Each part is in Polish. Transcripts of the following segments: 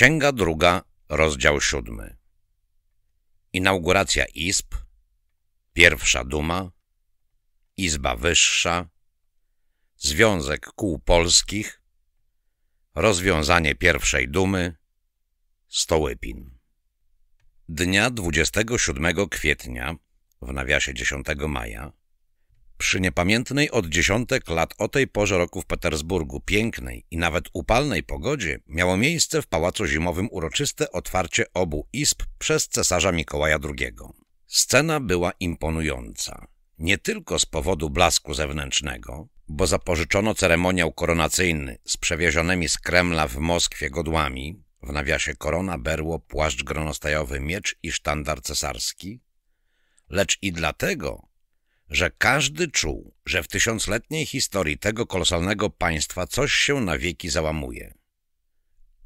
Księga druga, rozdział siódmy. Inauguracja izb, pierwsza duma, izba wyższa, Związek Kół Polskich, rozwiązanie pierwszej dumy, Stołypin. Dnia 27 kwietnia, w nawiasie 10 maja, przy niepamiętnej od dziesiątek lat o tej porze roku w Petersburgu, pięknej i nawet upalnej pogodzie, miało miejsce w Pałacu Zimowym uroczyste otwarcie obu izb przez cesarza Mikołaja II. Scena była imponująca. Nie tylko z powodu blasku zewnętrznego, bo zapożyczono ceremoniał koronacyjny z przewiezionymi z Kremla w Moskwie godłami, w nawiasie korona, berło, płaszcz gronostajowy, miecz i sztandar cesarski, lecz i dlatego, że każdy czuł, że w tysiącletniej historii tego kolosalnego państwa coś się na wieki załamuje.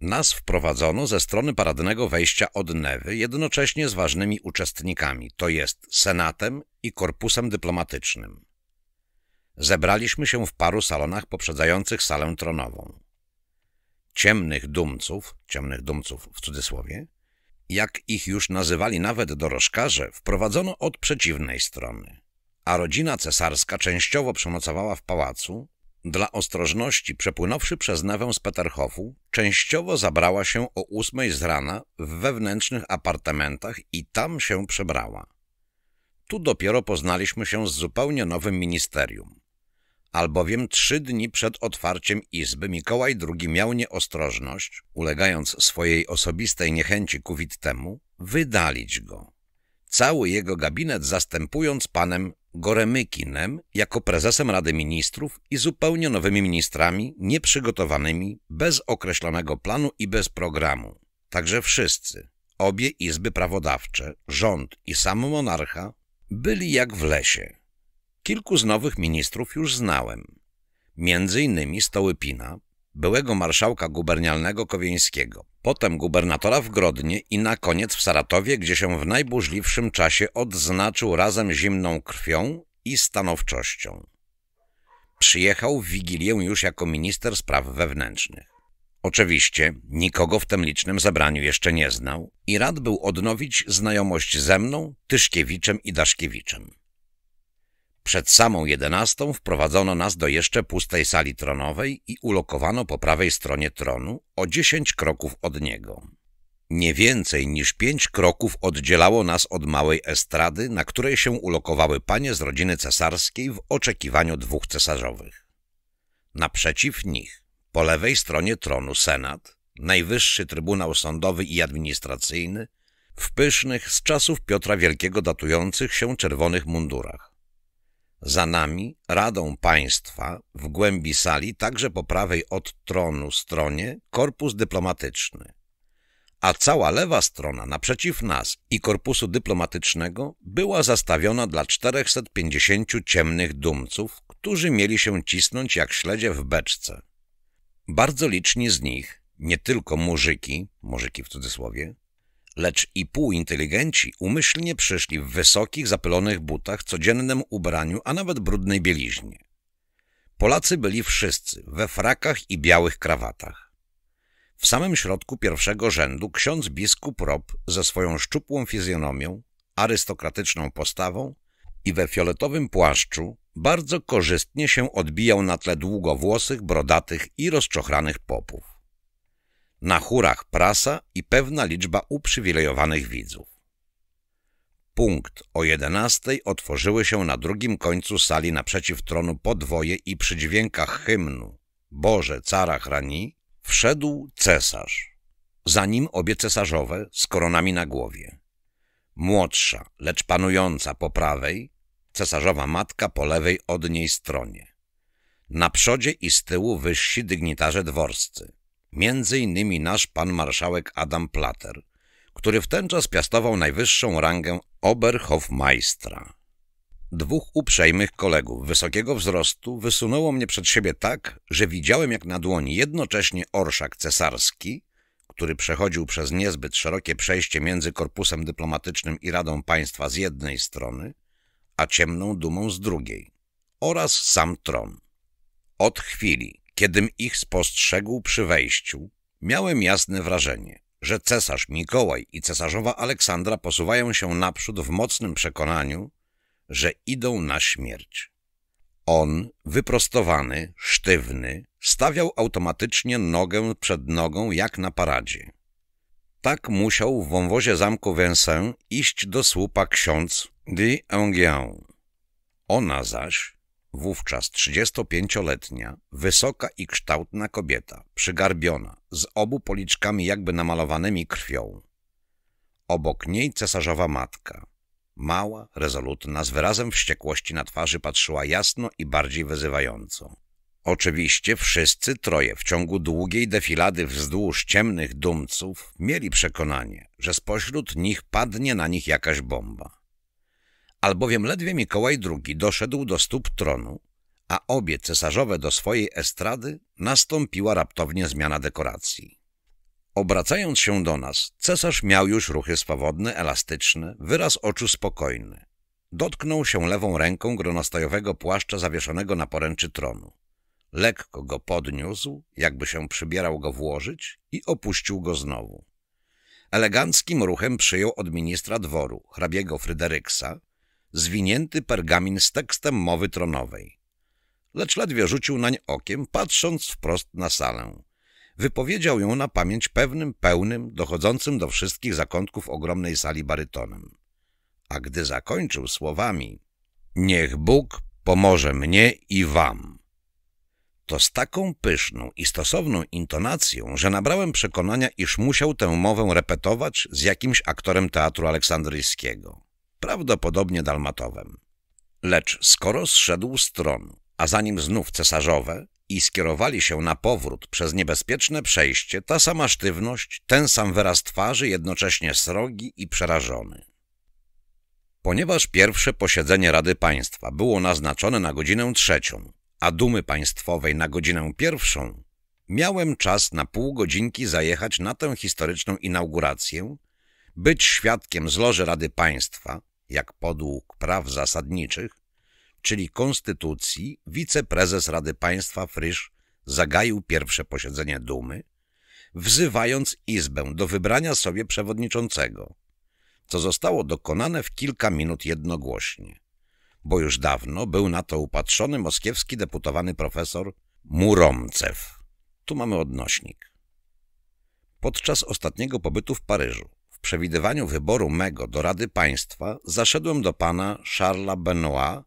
Nas wprowadzono ze strony paradnego wejścia od Newy jednocześnie z ważnymi uczestnikami, to jest Senatem i Korpusem Dyplomatycznym. Zebraliśmy się w paru salonach poprzedzających salę tronową. Ciemnych dumców, ciemnych dumców w cudzysłowie, jak ich już nazywali nawet dorożkarze, wprowadzono od przeciwnej strony a rodzina cesarska częściowo przenocowała w pałacu, dla ostrożności przepłynąwszy przez Newę z Peterhofu, częściowo zabrała się o ósmej z rana w wewnętrznych apartamentach i tam się przebrała. Tu dopiero poznaliśmy się z zupełnie nowym ministerium. Albowiem trzy dni przed otwarciem izby Mikołaj II miał nieostrożność, ulegając swojej osobistej niechęci ku temu, wydalić go. Cały jego gabinet zastępując panem Goremykinem jako prezesem Rady Ministrów i zupełnie nowymi ministrami, nieprzygotowanymi, bez określonego planu i bez programu. Także wszyscy, obie izby prawodawcze, rząd i sam monarcha, byli jak w lesie. Kilku z nowych ministrów już znałem. Między innymi Stołypina, byłego marszałka gubernialnego Kowieńskiego, potem gubernatora w Grodnie i na koniec w Saratowie, gdzie się w najburzliwszym czasie odznaczył razem zimną krwią i stanowczością. Przyjechał w Wigilię już jako minister spraw wewnętrznych. Oczywiście nikogo w tym licznym zebraniu jeszcze nie znał i rad był odnowić znajomość ze mną, Tyszkiewiczem i Daszkiewiczem. Przed samą jedenastą wprowadzono nas do jeszcze pustej sali tronowej i ulokowano po prawej stronie tronu, o dziesięć kroków od niego. Nie więcej niż pięć kroków oddzielało nas od małej estrady, na której się ulokowały panie z rodziny cesarskiej w oczekiwaniu dwóch cesarzowych. Naprzeciw nich, po lewej stronie tronu senat, najwyższy trybunał sądowy i administracyjny, w pysznych z czasów Piotra Wielkiego datujących się czerwonych mundurach. Za nami, Radą Państwa, w głębi sali, także po prawej od tronu stronie, korpus dyplomatyczny. A cała lewa strona naprzeciw nas i korpusu dyplomatycznego była zastawiona dla 450 ciemnych dumców, którzy mieli się cisnąć jak śledzie w beczce. Bardzo liczni z nich, nie tylko murzyki, murzyki w cudzysłowie, Lecz i półinteligenci umyślnie przyszli w wysokich, zapylonych butach, codziennym ubraniu, a nawet brudnej bieliźnie. Polacy byli wszyscy, we frakach i białych krawatach. W samym środku pierwszego rzędu ksiądz biskup Rob ze swoją szczupłą fizjonomią, arystokratyczną postawą i we fioletowym płaszczu bardzo korzystnie się odbijał na tle długowłosych, brodatych i rozczochranych popów na chórach prasa i pewna liczba uprzywilejowanych widzów. Punkt o 11 otworzyły się na drugim końcu sali naprzeciw tronu podwoje i przy dźwiękach hymnu Boże cara chrani wszedł cesarz. Za nim obie cesarzowe z koronami na głowie. Młodsza, lecz panująca po prawej, cesarzowa matka po lewej od niej stronie. Na przodzie i z tyłu wyżsi dygnitarze dworscy między innymi nasz pan marszałek Adam Plater, który w ten czas piastował najwyższą rangę Oberhofmeistra. Dwóch uprzejmych kolegów wysokiego wzrostu wysunęło mnie przed siebie tak, że widziałem jak na dłoni jednocześnie orszak cesarski, który przechodził przez niezbyt szerokie przejście między korpusem dyplomatycznym i Radą Państwa z jednej strony, a ciemną dumą z drugiej, oraz sam tron. Od chwili, Kiedym ich spostrzegł przy wejściu, miałem jasne wrażenie, że cesarz Mikołaj i cesarzowa Aleksandra posuwają się naprzód w mocnym przekonaniu, że idą na śmierć. On, wyprostowany, sztywny, stawiał automatycznie nogę przed nogą jak na paradzie. Tak musiał w wąwozie zamku Vincennes iść do słupa ksiądz de Enghien. Ona zaś, Wówczas 35-letnia, wysoka i kształtna kobieta, przygarbiona, z obu policzkami jakby namalowanymi krwią. Obok niej cesarzowa matka. Mała, rezolutna, z wyrazem wściekłości na twarzy patrzyła jasno i bardziej wyzywająco. Oczywiście wszyscy troje w ciągu długiej defilady wzdłuż ciemnych dumców mieli przekonanie, że spośród nich padnie na nich jakaś bomba albowiem ledwie Mikołaj II doszedł do stóp tronu, a obie cesarzowe do swojej estrady nastąpiła raptownie zmiana dekoracji. Obracając się do nas, cesarz miał już ruchy swobodne, elastyczne, wyraz oczu spokojny. Dotknął się lewą ręką gronostajowego płaszcza zawieszonego na poręczy tronu. Lekko go podniósł, jakby się przybierał go włożyć i opuścił go znowu. Eleganckim ruchem przyjął od ministra dworu, hrabiego Fryderyksa, zwinięty pergamin z tekstem mowy tronowej. Lecz ledwie rzucił nań okiem, patrząc wprost na salę. Wypowiedział ją na pamięć pewnym, pełnym, dochodzącym do wszystkich zakątków ogromnej sali barytonem. A gdy zakończył słowami Niech Bóg pomoże mnie i wam. To z taką pyszną i stosowną intonacją, że nabrałem przekonania, iż musiał tę mowę repetować z jakimś aktorem teatru aleksandryjskiego prawdopodobnie dalmatowem. Lecz skoro zszedł z tronu, a za nim znów cesarzowe i skierowali się na powrót przez niebezpieczne przejście, ta sama sztywność, ten sam wyraz twarzy, jednocześnie srogi i przerażony. Ponieważ pierwsze posiedzenie Rady Państwa było naznaczone na godzinę trzecią, a Dumy Państwowej na godzinę pierwszą, miałem czas na pół godzinki zajechać na tę historyczną inaugurację, być świadkiem z loży Rady Państwa, jak podług praw zasadniczych, czyli konstytucji, wiceprezes Rady Państwa Frysz zagaił pierwsze posiedzenie Dumy, wzywając Izbę do wybrania sobie przewodniczącego, co zostało dokonane w kilka minut jednogłośnie, bo już dawno był na to upatrzony moskiewski deputowany profesor Muromcew. Tu mamy odnośnik. Podczas ostatniego pobytu w Paryżu przewidywaniu wyboru mego do Rady Państwa zaszedłem do pana Charlesa Benoit,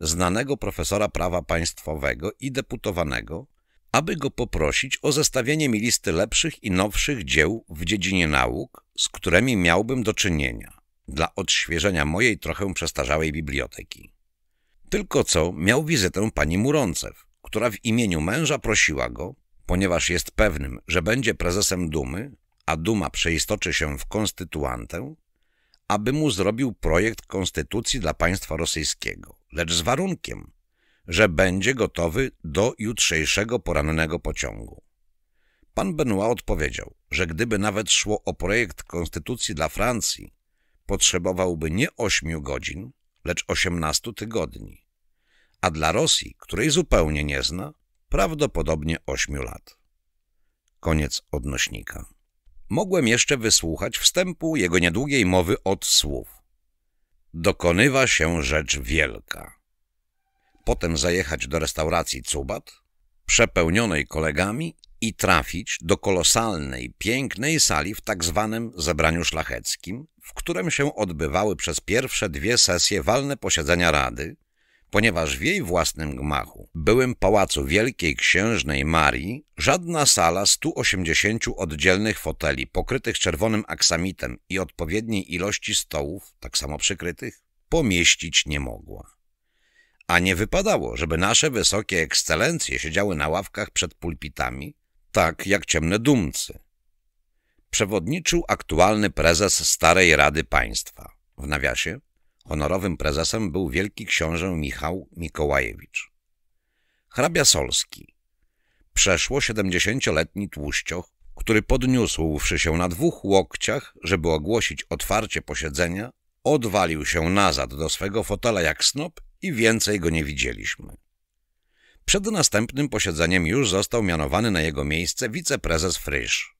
znanego profesora prawa państwowego i deputowanego, aby go poprosić o zestawienie mi listy lepszych i nowszych dzieł w dziedzinie nauk, z którymi miałbym do czynienia, dla odświeżenia mojej trochę przestarzałej biblioteki. Tylko co miał wizytę pani Murącew, która w imieniu męża prosiła go, ponieważ jest pewnym, że będzie prezesem Dumy, a Duma przeistoczy się w konstytuantę, aby mu zrobił projekt konstytucji dla państwa rosyjskiego, lecz z warunkiem, że będzie gotowy do jutrzejszego porannego pociągu. Pan Benoit odpowiedział, że gdyby nawet szło o projekt konstytucji dla Francji, potrzebowałby nie ośmiu godzin, lecz osiemnastu tygodni, a dla Rosji, której zupełnie nie zna, prawdopodobnie ośmiu lat. Koniec odnośnika mogłem jeszcze wysłuchać wstępu jego niedługiej mowy od słów. Dokonywa się rzecz wielka. Potem zajechać do restauracji Cubat, przepełnionej kolegami i trafić do kolosalnej, pięknej sali w tak zwanym zebraniu szlacheckim, w którym się odbywały przez pierwsze dwie sesje walne posiedzenia Rady – ponieważ w jej własnym gmachu, byłym pałacu wielkiej księżnej Marii, żadna sala 180 oddzielnych foteli pokrytych czerwonym aksamitem i odpowiedniej ilości stołów, tak samo przykrytych, pomieścić nie mogła. A nie wypadało, żeby nasze wysokie ekscelencje siedziały na ławkach przed pulpitami, tak jak ciemne dumcy. Przewodniczył aktualny prezes Starej Rady Państwa, w nawiasie Honorowym prezesem był wielki książę Michał Mikołajewicz. Hrabia Solski. Przeszło siedemdziesięcioletni tłuścioch, który podniósłszy się na dwóch łokciach, żeby ogłosić otwarcie posiedzenia, odwalił się nazad do swego fotela jak snop i więcej go nie widzieliśmy. Przed następnym posiedzeniem już został mianowany na jego miejsce wiceprezes Frysz.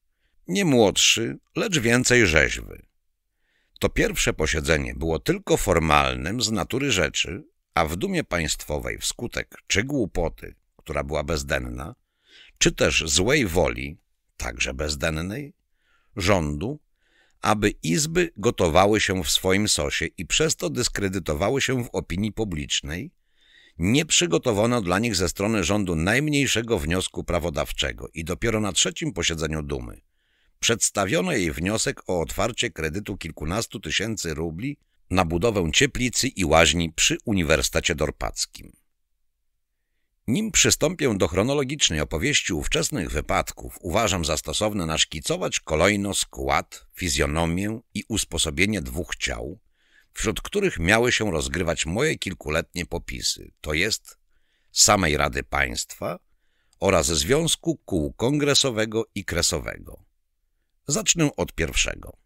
Nie młodszy, lecz więcej rzeźwy. To pierwsze posiedzenie było tylko formalnym z natury rzeczy, a w dumie państwowej wskutek czy głupoty, która była bezdenna, czy też złej woli, także bezdennej, rządu, aby izby gotowały się w swoim sosie i przez to dyskredytowały się w opinii publicznej, nie przygotowano dla nich ze strony rządu najmniejszego wniosku prawodawczego i dopiero na trzecim posiedzeniu Dumy Przedstawiono jej wniosek o otwarcie kredytu kilkunastu tysięcy rubli na budowę cieplicy i łaźni przy Uniwersytecie Dorpackim. Nim przystąpię do chronologicznej opowieści ówczesnych wypadków, uważam za stosowne naszkicować kolejno skład, fizjonomię i usposobienie dwóch ciał, wśród których miały się rozgrywać moje kilkuletnie popisy, to jest samej Rady Państwa oraz Związku Kół Kongresowego i Kresowego. Zacznę od pierwszego.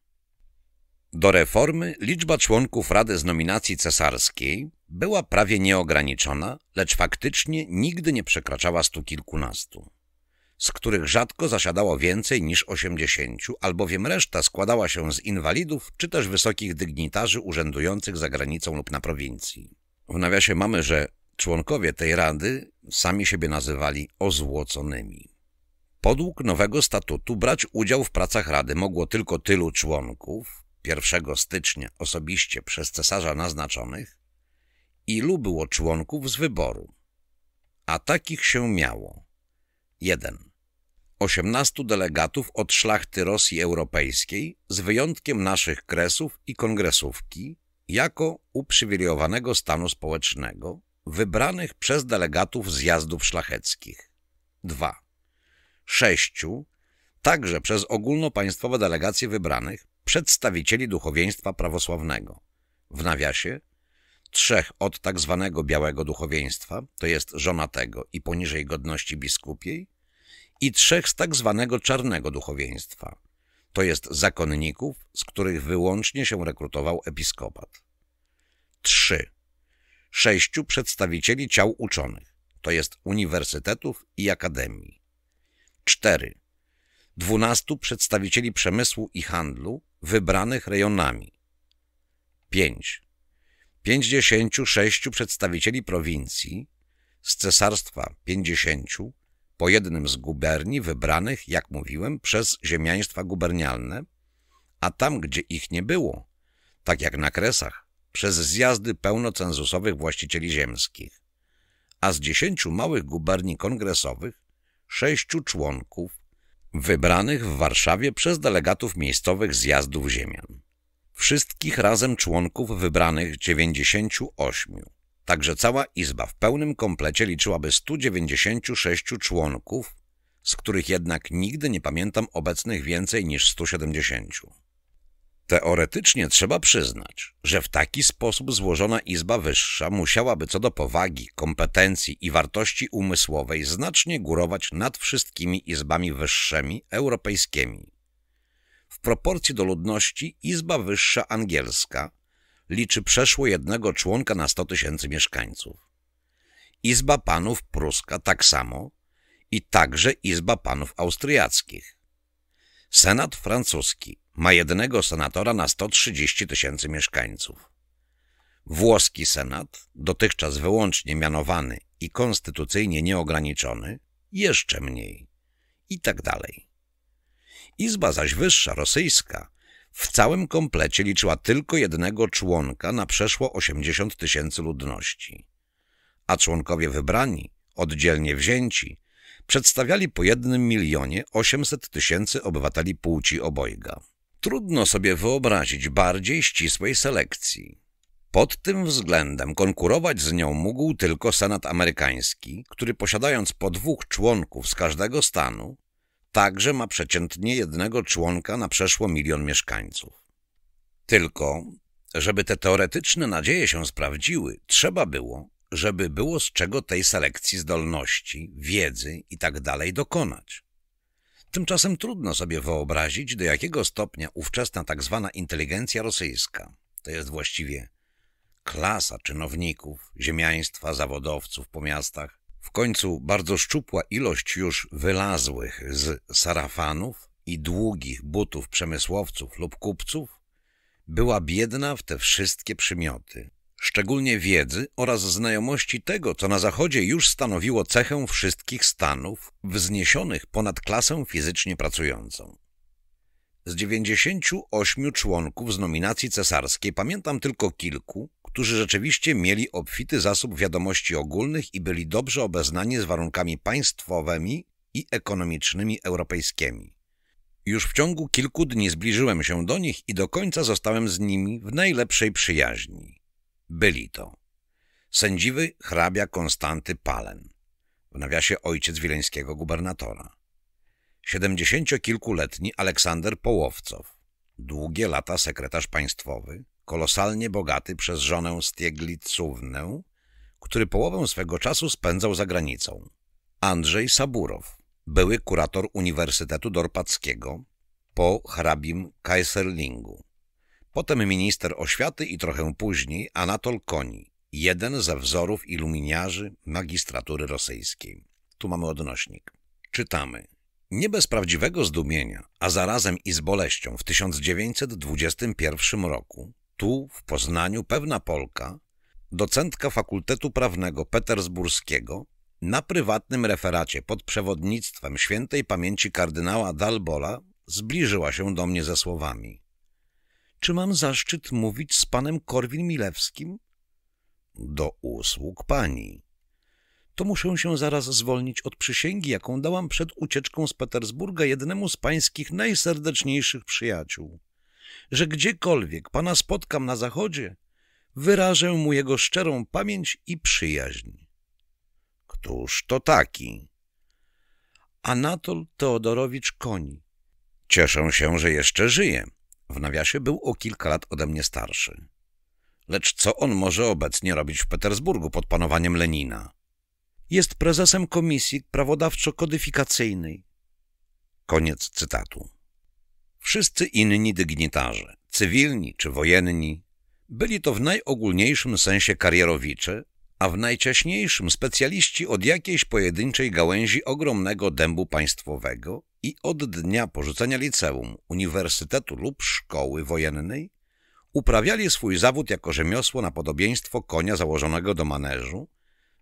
Do reformy liczba członków Rady z nominacji cesarskiej była prawie nieograniczona, lecz faktycznie nigdy nie przekraczała stu kilkunastu, z których rzadko zasiadało więcej niż osiemdziesięciu, albowiem reszta składała się z inwalidów czy też wysokich dygnitarzy urzędujących za granicą lub na prowincji. W nawiasie mamy, że członkowie tej rady sami siebie nazywali ozłoconymi. Podług nowego statutu brać udział w pracach Rady mogło tylko tylu członków, 1 stycznia osobiście przez cesarza naznaczonych, ilu było członków z wyboru. A takich się miało. 1. 18 delegatów od szlachty Rosji Europejskiej, z wyjątkiem naszych kresów i kongresówki, jako uprzywilejowanego stanu społecznego, wybranych przez delegatów zjazdów szlacheckich. 2 sześciu, także przez ogólnopaństwowe delegacje wybranych, przedstawicieli duchowieństwa prawosławnego. W nawiasie trzech od tak zwanego białego duchowieństwa, to jest żonatego i poniżej godności biskupiej, i trzech z tak zwanego czarnego duchowieństwa, to jest zakonników, z których wyłącznie się rekrutował episkopat. Trzy, Sześciu przedstawicieli ciał uczonych, to jest uniwersytetów i akademii. 4. Dwunastu przedstawicieli przemysłu i handlu wybranych rejonami. 5. 56 przedstawicieli prowincji z cesarstwa 50, po jednym z guberni wybranych, jak mówiłem, przez ziemiaństwa gubernialne, a tam, gdzie ich nie było, tak jak na Kresach, przez zjazdy pełnocenzusowych właścicieli ziemskich, a z dziesięciu małych guberni kongresowych sześciu członków wybranych w Warszawie przez delegatów miejscowych zjazdów ziemian. Wszystkich razem członków wybranych 98. Także cała izba w pełnym komplecie liczyłaby 196 członków, z których jednak nigdy nie pamiętam obecnych więcej niż 170. Teoretycznie trzeba przyznać, że w taki sposób złożona Izba Wyższa musiałaby co do powagi, kompetencji i wartości umysłowej znacznie górować nad wszystkimi izbami wyższymi europejskimi. W proporcji do ludności Izba Wyższa Angielska liczy przeszło jednego członka na 100 tysięcy mieszkańców. Izba Panów Pruska tak samo i także Izba Panów Austriackich. Senat francuski ma jednego senatora na 130 tysięcy mieszkańców. Włoski senat, dotychczas wyłącznie mianowany i konstytucyjnie nieograniczony, jeszcze mniej. I tak dalej. Izba zaś wyższa, rosyjska, w całym komplecie liczyła tylko jednego członka na przeszło 80 tysięcy ludności. A członkowie wybrani, oddzielnie wzięci, przedstawiali po jednym milionie 800 tysięcy obywateli płci obojga trudno sobie wyobrazić bardziej ścisłej selekcji. Pod tym względem konkurować z nią mógł tylko Senat amerykański, który posiadając po dwóch członków z każdego stanu, także ma przeciętnie jednego członka na przeszło milion mieszkańców. Tylko, żeby te teoretyczne nadzieje się sprawdziły, trzeba było, żeby było z czego tej selekcji zdolności, wiedzy i tak dalej dokonać. Tymczasem trudno sobie wyobrazić, do jakiego stopnia ówczesna tak zwana inteligencja rosyjska, to jest właściwie klasa czynowników, ziemiaństwa, zawodowców po miastach, w końcu bardzo szczupła ilość już wylazłych z sarafanów i długich butów przemysłowców lub kupców, była biedna w te wszystkie przymioty, szczególnie wiedzy oraz znajomości tego, co na Zachodzie już stanowiło cechę wszystkich stanów wzniesionych ponad klasę fizycznie pracującą. Z 98 członków z nominacji cesarskiej pamiętam tylko kilku, którzy rzeczywiście mieli obfity zasób wiadomości ogólnych i byli dobrze obeznani z warunkami państwowymi i ekonomicznymi europejskimi. Już w ciągu kilku dni zbliżyłem się do nich i do końca zostałem z nimi w najlepszej przyjaźni. Byli to sędziwy hrabia Konstanty Palen, w nawiasie ojciec wileńskiego gubernatora, siedemdziesięciokilkuletni Aleksander Połowcow, długie lata sekretarz państwowy, kolosalnie bogaty przez żonę Stieglitzównę, który połowę swego czasu spędzał za granicą. Andrzej Saburow, były kurator Uniwersytetu Dorpackiego po hrabim Kaiserlingu, Potem minister oświaty i trochę później Anatol Koni, jeden ze wzorów iluminiarzy magistratury rosyjskiej. Tu mamy odnośnik. Czytamy. Nie bez prawdziwego zdumienia, a zarazem i z boleścią w 1921 roku, tu w Poznaniu pewna Polka, docentka Fakultetu Prawnego Petersburskiego, na prywatnym referacie pod przewodnictwem świętej pamięci kardynała Dalbola zbliżyła się do mnie ze słowami – czy mam zaszczyt mówić z panem Korwin-Milewskim? Do usług pani. To muszę się zaraz zwolnić od przysięgi, jaką dałam przed ucieczką z Petersburga jednemu z pańskich najserdeczniejszych przyjaciół, że gdziekolwiek pana spotkam na zachodzie, wyrażę mu jego szczerą pamięć i przyjaźń. Któż to taki? Anatol Teodorowicz Koni. Cieszę się, że jeszcze żyję w nawiasie był o kilka lat ode mnie starszy. Lecz co on może obecnie robić w Petersburgu pod panowaniem Lenina? Jest prezesem komisji prawodawczo-kodyfikacyjnej. Koniec cytatu. Wszyscy inni dygnitarze, cywilni czy wojenni, byli to w najogólniejszym sensie karierowicze, a w najciaśniejszym specjaliści od jakiejś pojedynczej gałęzi ogromnego dębu państwowego, i od dnia porzucenia liceum, uniwersytetu lub szkoły wojennej uprawiali swój zawód jako rzemiosło na podobieństwo konia założonego do maneżu,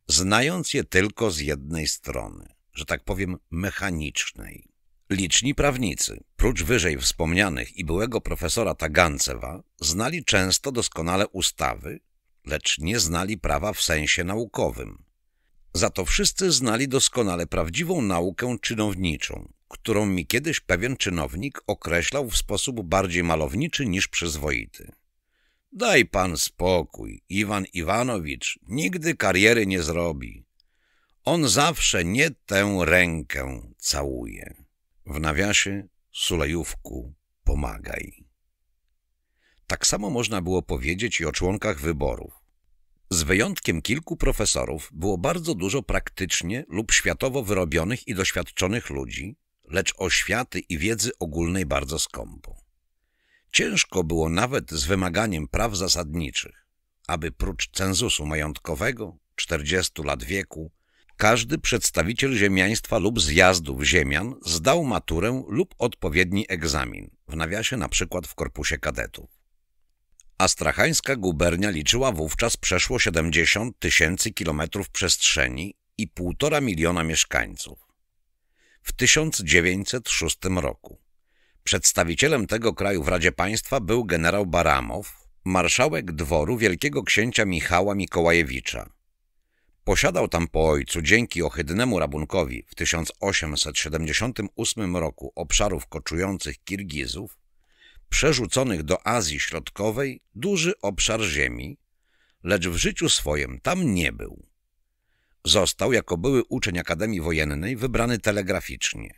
znając je tylko z jednej strony, że tak powiem mechanicznej. Liczni prawnicy, prócz wyżej wspomnianych i byłego profesora Tagancewa, znali często doskonale ustawy, lecz nie znali prawa w sensie naukowym. Za to wszyscy znali doskonale prawdziwą naukę czynowniczą, którą mi kiedyś pewien czynownik określał w sposób bardziej malowniczy niż przyzwoity. Daj pan spokój, Iwan Iwanowicz nigdy kariery nie zrobi. On zawsze nie tę rękę całuje. W nawiasie Sulejówku pomagaj. Tak samo można było powiedzieć i o członkach wyborów. Z wyjątkiem kilku profesorów było bardzo dużo praktycznie lub światowo wyrobionych i doświadczonych ludzi, lecz oświaty i wiedzy ogólnej bardzo skąpo. Ciężko było nawet z wymaganiem praw zasadniczych, aby prócz cenzusu majątkowego, 40 lat wieku, każdy przedstawiciel ziemiaństwa lub zjazdów ziemian zdał maturę lub odpowiedni egzamin, w nawiasie na przykład w korpusie kadetów. Astrachańska gubernia liczyła wówczas przeszło 70 tysięcy kilometrów przestrzeni i półtora miliona mieszkańców w 1906 roku. Przedstawicielem tego kraju w Radzie Państwa był generał Baramow, marszałek dworu wielkiego księcia Michała Mikołajewicza. Posiadał tam po ojcu dzięki ohydnemu rabunkowi w 1878 roku obszarów koczujących Kirgizów, przerzuconych do Azji Środkowej duży obszar ziemi, lecz w życiu swoim tam nie był. Został jako były uczeń Akademii Wojennej wybrany telegraficznie,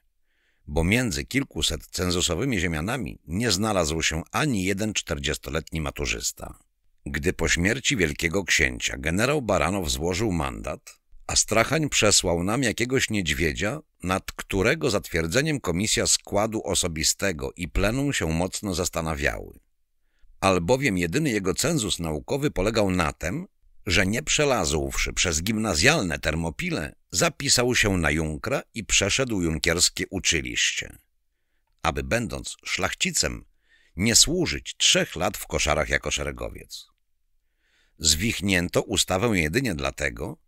bo między kilkuset cenzusowymi ziemianami nie znalazł się ani jeden czterdziestoletni maturzysta. Gdy po śmierci wielkiego księcia generał Baranow złożył mandat, a Strachań przesłał nam jakiegoś niedźwiedzia, nad którego zatwierdzeniem komisja składu osobistego i plenum się mocno zastanawiały. Albowiem jedyny jego cenzus naukowy polegał na tym, że nie przelazłszy przez gimnazjalne Termopile, zapisał się na Junkra i przeszedł junkierskie uczyliście. Aby będąc szlachcicem, nie służyć trzech lat w koszarach jako szeregowiec. Zwichnięto ustawę jedynie dlatego,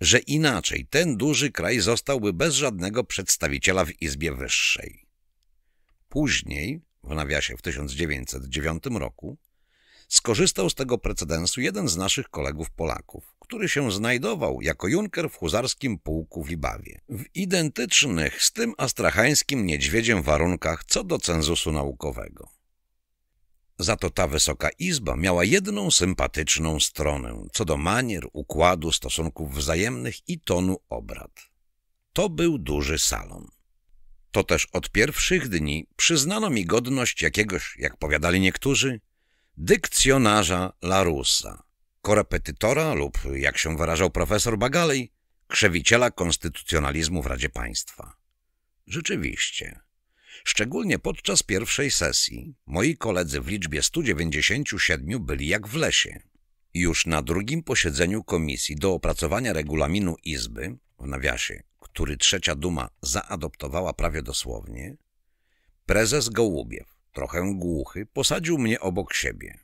że inaczej ten duży kraj zostałby bez żadnego przedstawiciela w Izbie Wyższej. Później, w nawiasie w 1909 roku, Skorzystał z tego precedensu jeden z naszych kolegów Polaków, który się znajdował jako junker w huzarskim pułku w Libawie. W identycznych z tym astrachańskim niedźwiedziem warunkach co do cenzusu naukowego. Za to ta wysoka izba miała jedną sympatyczną stronę co do manier, układu, stosunków wzajemnych i tonu obrad. To był duży salon. To też od pierwszych dni przyznano mi godność jakiegoś, jak powiadali niektórzy, dykcjonarza Larusa, korepetytora lub, jak się wyrażał profesor Bagalej, krzewiciela konstytucjonalizmu w Radzie Państwa. Rzeczywiście, szczególnie podczas pierwszej sesji, moi koledzy w liczbie 197 byli jak w lesie. Już na drugim posiedzeniu komisji do opracowania regulaminu Izby, w nawiasie, który trzecia duma zaadoptowała prawie dosłownie, prezes Gołubiew, trochę głuchy, posadził mnie obok siebie.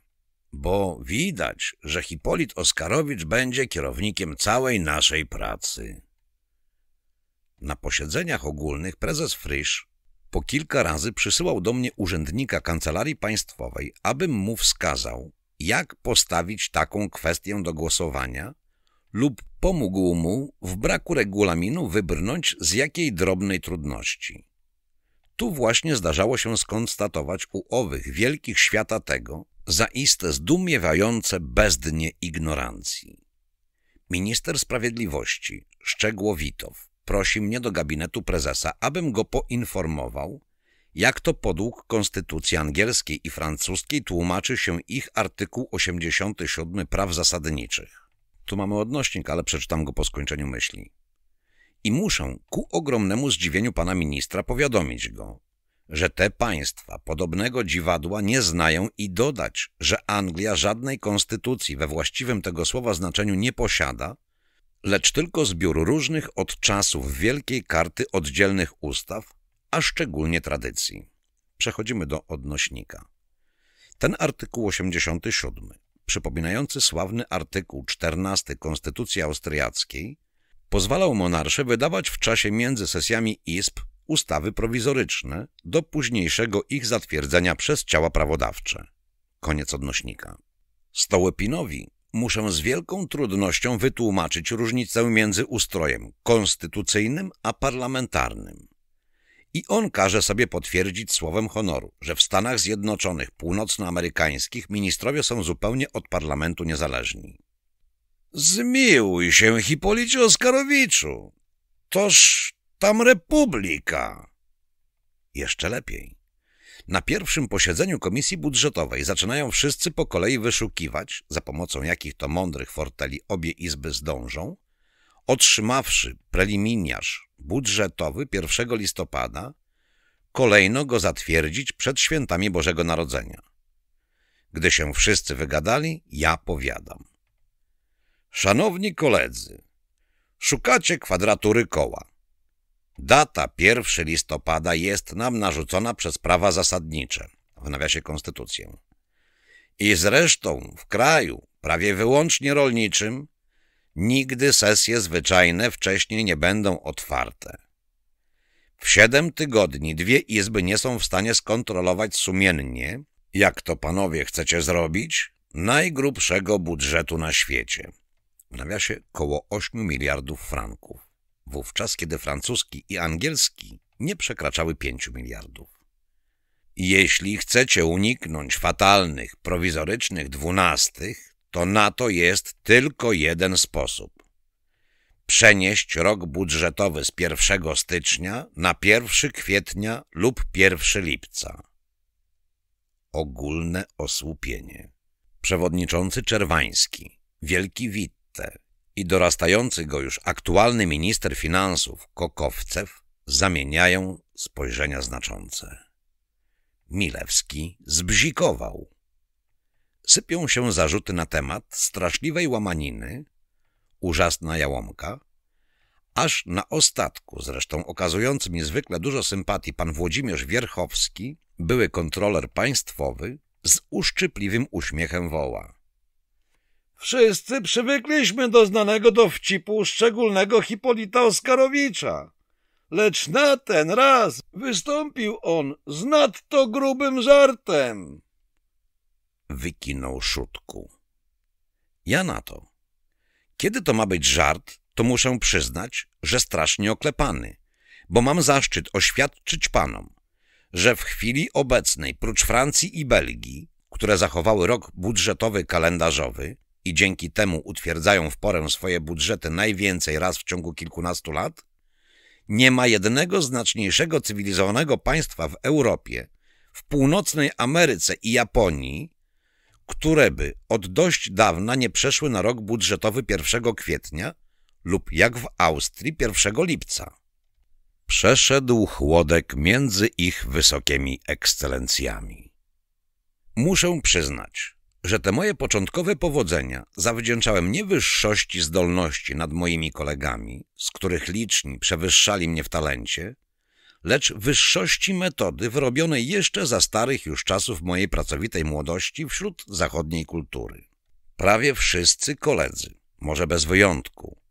Bo widać, że Hipolit Oskarowicz będzie kierownikiem całej naszej pracy. Na posiedzeniach ogólnych prezes Frysz po kilka razy przysyłał do mnie urzędnika Kancelarii Państwowej, abym mu wskazał, jak postawić taką kwestię do głosowania lub pomógł mu w braku regulaminu wybrnąć z jakiej drobnej trudności. Tu właśnie zdarzało się skonstatować u owych wielkich świata tego zaiste zdumiewające bezdnie ignorancji. Minister Sprawiedliwości, Szczegłowitow, prosi mnie do gabinetu prezesa, abym go poinformował, jak to podług konstytucji angielskiej i francuskiej tłumaczy się ich artykuł 87 praw zasadniczych. Tu mamy odnośnik, ale przeczytam go po skończeniu myśli i muszę ku ogromnemu zdziwieniu pana ministra powiadomić go, że te państwa podobnego dziwadła nie znają i dodać, że Anglia żadnej konstytucji we właściwym tego słowa znaczeniu nie posiada, lecz tylko zbiór różnych od czasów wielkiej karty oddzielnych ustaw, a szczególnie tradycji. Przechodzimy do odnośnika. Ten artykuł 87, przypominający sławny artykuł 14 Konstytucji Austriackiej, pozwalał monarsze wydawać w czasie między sesjami izb ustawy prowizoryczne do późniejszego ich zatwierdzenia przez ciała prawodawcze. Koniec odnośnika. Stołepinowi muszę z wielką trudnością wytłumaczyć różnicę między ustrojem konstytucyjnym a parlamentarnym. I on każe sobie potwierdzić słowem honoru, że w Stanach Zjednoczonych Północnoamerykańskich ministrowie są zupełnie od parlamentu niezależni. Zmiłuj się, Hipolicie Oskarowiczu. Toż tam republika. Jeszcze lepiej. Na pierwszym posiedzeniu Komisji Budżetowej zaczynają wszyscy po kolei wyszukiwać, za pomocą jakich to mądrych forteli obie izby zdążą, otrzymawszy preliminarz budżetowy 1 listopada, kolejno go zatwierdzić przed świętami Bożego Narodzenia. Gdy się wszyscy wygadali, ja powiadam. Szanowni koledzy, szukacie kwadratury koła. Data 1 listopada jest nam narzucona przez prawa zasadnicze, w nawiasie konstytucję. I zresztą w kraju, prawie wyłącznie rolniczym, nigdy sesje zwyczajne wcześniej nie będą otwarte. W siedem tygodni dwie izby nie są w stanie skontrolować sumiennie, jak to panowie chcecie zrobić, najgrubszego budżetu na świecie w nawiasie koło 8 miliardów franków, wówczas kiedy francuski i angielski nie przekraczały 5 miliardów. Jeśli chcecie uniknąć fatalnych, prowizorycznych dwunastych, to na to jest tylko jeden sposób. Przenieść rok budżetowy z 1 stycznia na 1 kwietnia lub 1 lipca. Ogólne osłupienie. Przewodniczący Czerwański, Wielki Wit, i dorastający go już aktualny minister finansów Kokowcew zamieniają spojrzenia znaczące. Milewski zbzikował. Sypią się zarzuty na temat straszliwej łamaniny, użasna jałomka, aż na ostatku zresztą okazujący niezwykle dużo sympatii pan Włodzimierz Wierchowski, były kontroler państwowy, z uszczypliwym uśmiechem woła – Wszyscy przywykliśmy do znanego dowcipu szczególnego Hipolita Oskarowicza. Lecz na ten raz wystąpił on z nadto grubym żartem. Wykinął szutku. Ja na to. Kiedy to ma być żart, to muszę przyznać, że strasznie oklepany, bo mam zaszczyt oświadczyć panom, że w chwili obecnej, prócz Francji i Belgii, które zachowały rok budżetowy kalendarzowy, i dzięki temu utwierdzają w porę swoje budżety najwięcej raz w ciągu kilkunastu lat? Nie ma jednego znaczniejszego cywilizowanego państwa w Europie, w północnej Ameryce i Japonii, które by od dość dawna nie przeszły na rok budżetowy 1 kwietnia lub jak w Austrii 1 lipca. Przeszedł chłodek między ich wysokimi ekscelencjami. Muszę przyznać, że te moje początkowe powodzenia zawdzięczałem nie wyższości zdolności nad moimi kolegami, z których liczni przewyższali mnie w talencie, lecz wyższości metody wyrobionej jeszcze za starych już czasów mojej pracowitej młodości wśród zachodniej kultury. Prawie wszyscy koledzy, może bez wyjątku,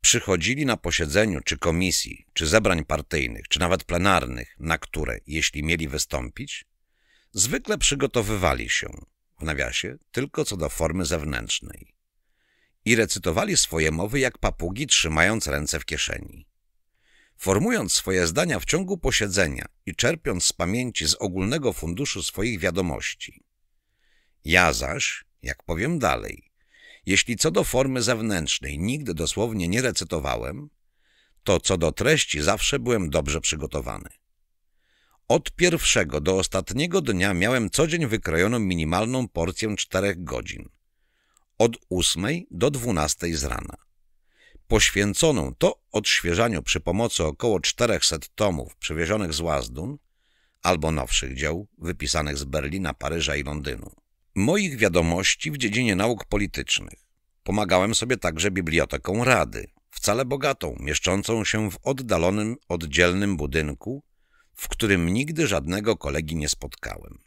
przychodzili na posiedzeniu czy komisji, czy zebrań partyjnych, czy nawet plenarnych, na które, jeśli mieli wystąpić, zwykle przygotowywali się – w nawiasie tylko co do formy zewnętrznej. I recytowali swoje mowy jak papugi, trzymając ręce w kieszeni. Formując swoje zdania w ciągu posiedzenia i czerpiąc z pamięci z ogólnego funduszu swoich wiadomości. Ja zaś, jak powiem dalej, jeśli co do formy zewnętrznej nigdy dosłownie nie recytowałem, to co do treści zawsze byłem dobrze przygotowany. Od pierwszego do ostatniego dnia miałem co dzień wykrojoną minimalną porcję czterech godzin. Od ósmej do dwunastej z rana. Poświęconą to odświeżaniu przy pomocy około 400 tomów przywiezionych z Łazdun albo nowszych dzieł wypisanych z Berlina, Paryża i Londynu. Moich wiadomości w dziedzinie nauk politycznych. Pomagałem sobie także biblioteką Rady, wcale bogatą, mieszczącą się w oddalonym, oddzielnym budynku, w którym nigdy żadnego kolegi nie spotkałem.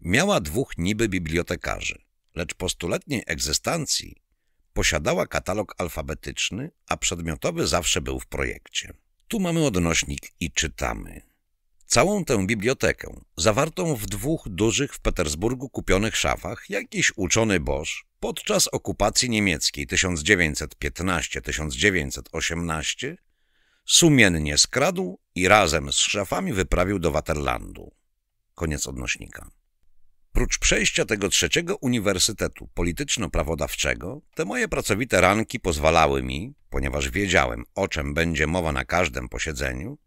Miała dwóch niby bibliotekarzy, lecz po stuletniej egzystencji posiadała katalog alfabetyczny, a przedmiotowy zawsze był w projekcie. Tu mamy odnośnik i czytamy. Całą tę bibliotekę, zawartą w dwóch dużych w Petersburgu kupionych szafach, jakiś uczony Bosz podczas okupacji niemieckiej 1915-1918 sumiennie skradł i razem z szafami wyprawił do Waterlandu. Koniec odnośnika. Prócz przejścia tego trzeciego uniwersytetu polityczno-prawodawczego, te moje pracowite ranki pozwalały mi, ponieważ wiedziałem, o czym będzie mowa na każdym posiedzeniu,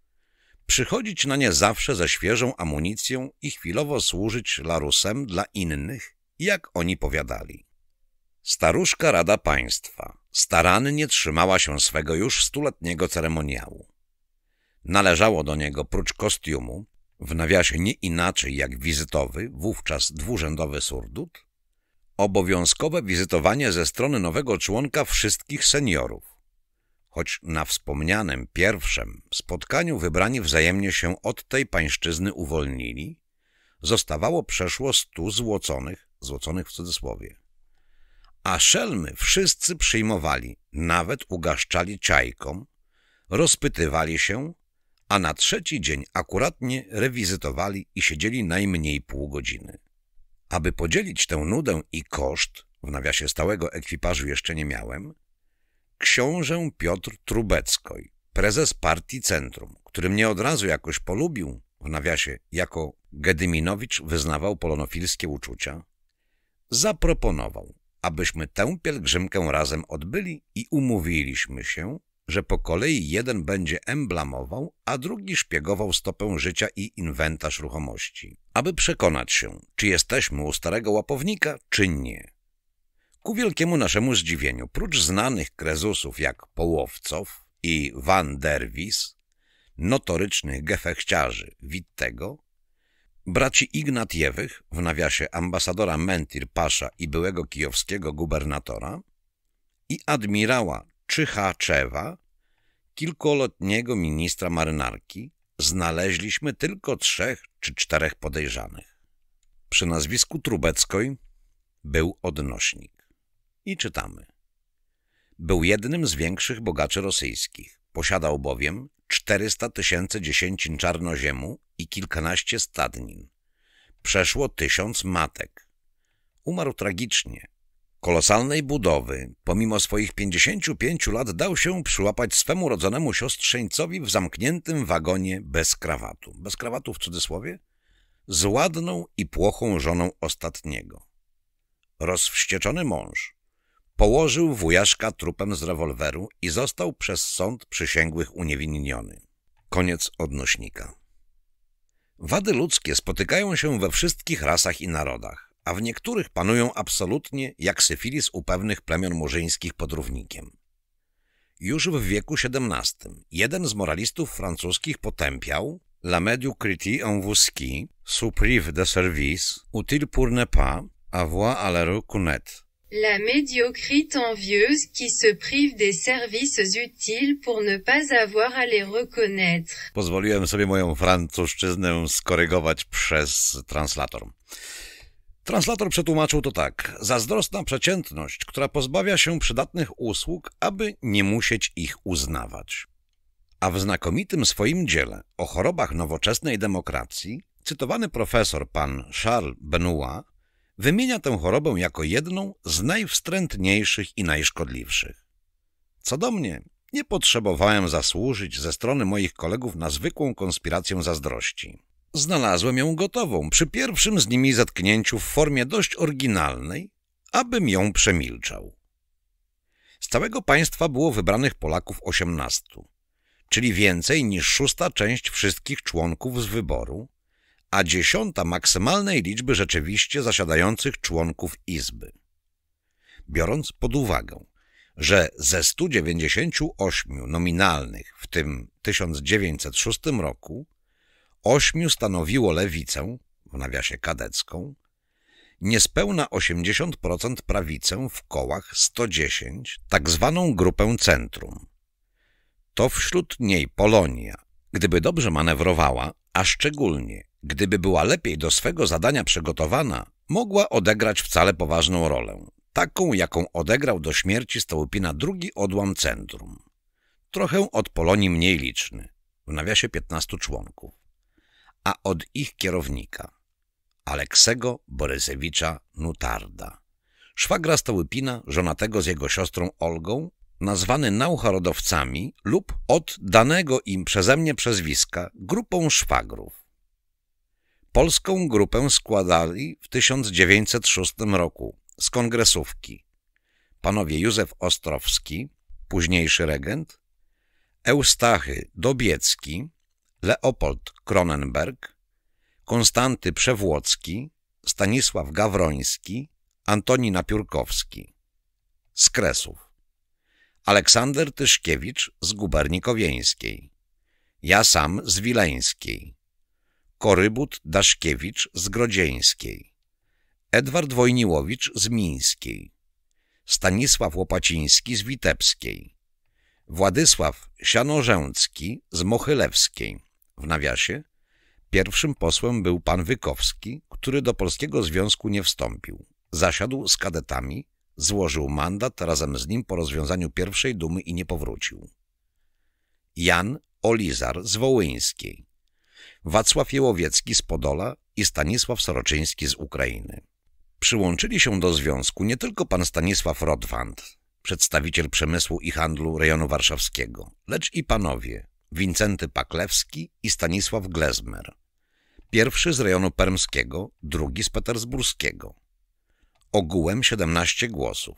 przychodzić na nie zawsze ze świeżą amunicją i chwilowo służyć larusem dla innych, jak oni powiadali. Staruszka Rada Państwa starannie trzymała się swego już stuletniego ceremoniału. Należało do niego prócz kostiumu, w nawiasie nie inaczej jak wizytowy, wówczas dwurzędowy surdut, obowiązkowe wizytowanie ze strony nowego członka wszystkich seniorów. Choć na wspomnianym pierwszym spotkaniu wybrani wzajemnie się od tej pańszczyzny uwolnili, zostawało przeszło stu złoconych, złoconych w cudzysłowie. A szelmy wszyscy przyjmowali, nawet ugaszczali czajkom, rozpytywali się, a na trzeci dzień akuratnie rewizytowali i siedzieli najmniej pół godziny. Aby podzielić tę nudę i koszt, w nawiasie stałego ekwipażu jeszcze nie miałem, książę Piotr Trubeckoj, prezes partii Centrum, który mnie od razu jakoś polubił, w nawiasie jako Gedyminowicz wyznawał polonofilskie uczucia, zaproponował, abyśmy tę pielgrzymkę razem odbyli i umówiliśmy się, że po kolei jeden będzie emblamował, a drugi szpiegował stopę życia i inwentarz ruchomości, aby przekonać się, czy jesteśmy u starego łapownika, czy nie. Ku wielkiemu naszemu zdziwieniu, prócz znanych krezusów jak Połowcow i Van Derwis, notorycznych gefechciarzy Wittego, Braci Ignatiewych, w nawiasie ambasadora Mentir Pasza i byłego kijowskiego gubernatora i admirała Czychaczewa, kilkoletniego ministra marynarki, znaleźliśmy tylko trzech czy czterech podejrzanych. Przy nazwisku Trubeckoj był odnośnik. I czytamy. Był jednym z większych bogaczy rosyjskich. Posiadał bowiem 400 tysięcy dziesięcin czarnoziemu i kilkanaście stadnin. Przeszło tysiąc matek. Umarł tragicznie. Kolosalnej budowy, pomimo swoich 55 lat, dał się przyłapać swemu rodzonemu siostrzeńcowi w zamkniętym wagonie bez krawatu. Bez krawatu w cudzysłowie? Z ładną i płochą żoną ostatniego. Rozwścieczony mąż położył wujaszka trupem z rewolweru i został przez sąd przysięgłych uniewinniony. Koniec odnośnika. Wady ludzkie spotykają się we wszystkich rasach i narodach, a w niektórych panują absolutnie jak syfilis u pewnych plemion murzyńskich pod równikiem. Już w wieku XVII jeden z moralistów francuskich potępiał La mediocrité en vous ski, supprive de service, utile pour ne pas avoir à l'heure cunet La médiocrite envieuse qui se prive des services utiles pour ne pas avoir à les reconnaître. Pozwoliłem sobie moją francuszczyznę skorygować przez translator. Translator przetłumaczył to tak. Zazdrosna przeciętność, która pozbawia się przydatnych usług, aby nie musieć ich uznawać. A w znakomitym swoim dziele o chorobach nowoczesnej demokracji cytowany profesor pan Charles Benoit wymienia tę chorobę jako jedną z najwstrętniejszych i najszkodliwszych. Co do mnie, nie potrzebowałem zasłużyć ze strony moich kolegów na zwykłą konspirację zazdrości. Znalazłem ją gotową przy pierwszym z nimi zetknięciu w formie dość oryginalnej, abym ją przemilczał. Z całego państwa było wybranych Polaków 18, czyli więcej niż szósta część wszystkich członków z wyboru, a dziesiąta maksymalnej liczby rzeczywiście zasiadających członków Izby. Biorąc pod uwagę, że ze 198 nominalnych w tym 1906 roku ośmiu stanowiło lewicę, w nawiasie kadecką, niespełna 80% prawicę w kołach 110, tak zwaną grupę centrum. To wśród niej Polonia, gdyby dobrze manewrowała, a szczególnie Gdyby była lepiej do swego zadania przygotowana, mogła odegrać wcale poważną rolę, taką jaką odegrał do śmierci Stołupina drugi odłam centrum. Trochę od Polonii mniej liczny, w nawiasie 15 członków, a od ich kierownika, Aleksego Borysewicza Nutarda, szwagra Stołupina, żonatego z jego siostrą Olgą, nazwany naucharodowcami lub od danego im przeze mnie przezwiska grupą szwagrów Polską grupę składali w 1906 roku z kongresówki panowie Józef Ostrowski, późniejszy regent, Eustachy Dobiecki, Leopold Kronenberg, Konstanty Przewłocki, Stanisław Gawroński, Antoni Napiórkowski z Kresów, Aleksander Tyszkiewicz z Gubernikowieńskiej, ja sam z Wileńskiej, Korybut Daszkiewicz z Grodzieńskiej, Edward Wojniłowicz z Mińskiej, Stanisław Łopaciński z Witebskiej, Władysław Sianorzęcki z Mochylewskiej, w nawiasie, pierwszym posłem był pan Wykowski, który do Polskiego Związku nie wstąpił. Zasiadł z kadetami, złożył mandat razem z nim po rozwiązaniu pierwszej dumy i nie powrócił. Jan Olizar z Wołyńskiej, Wacław Jełowiecki z Podola i Stanisław Soroczyński z Ukrainy. Przyłączyli się do związku nie tylko pan Stanisław Rodwand, przedstawiciel przemysłu i handlu rejonu warszawskiego, lecz i panowie Wincenty Paklewski i Stanisław Glezmer. Pierwszy z rejonu permskiego, drugi z petersburskiego. Ogółem 17 głosów,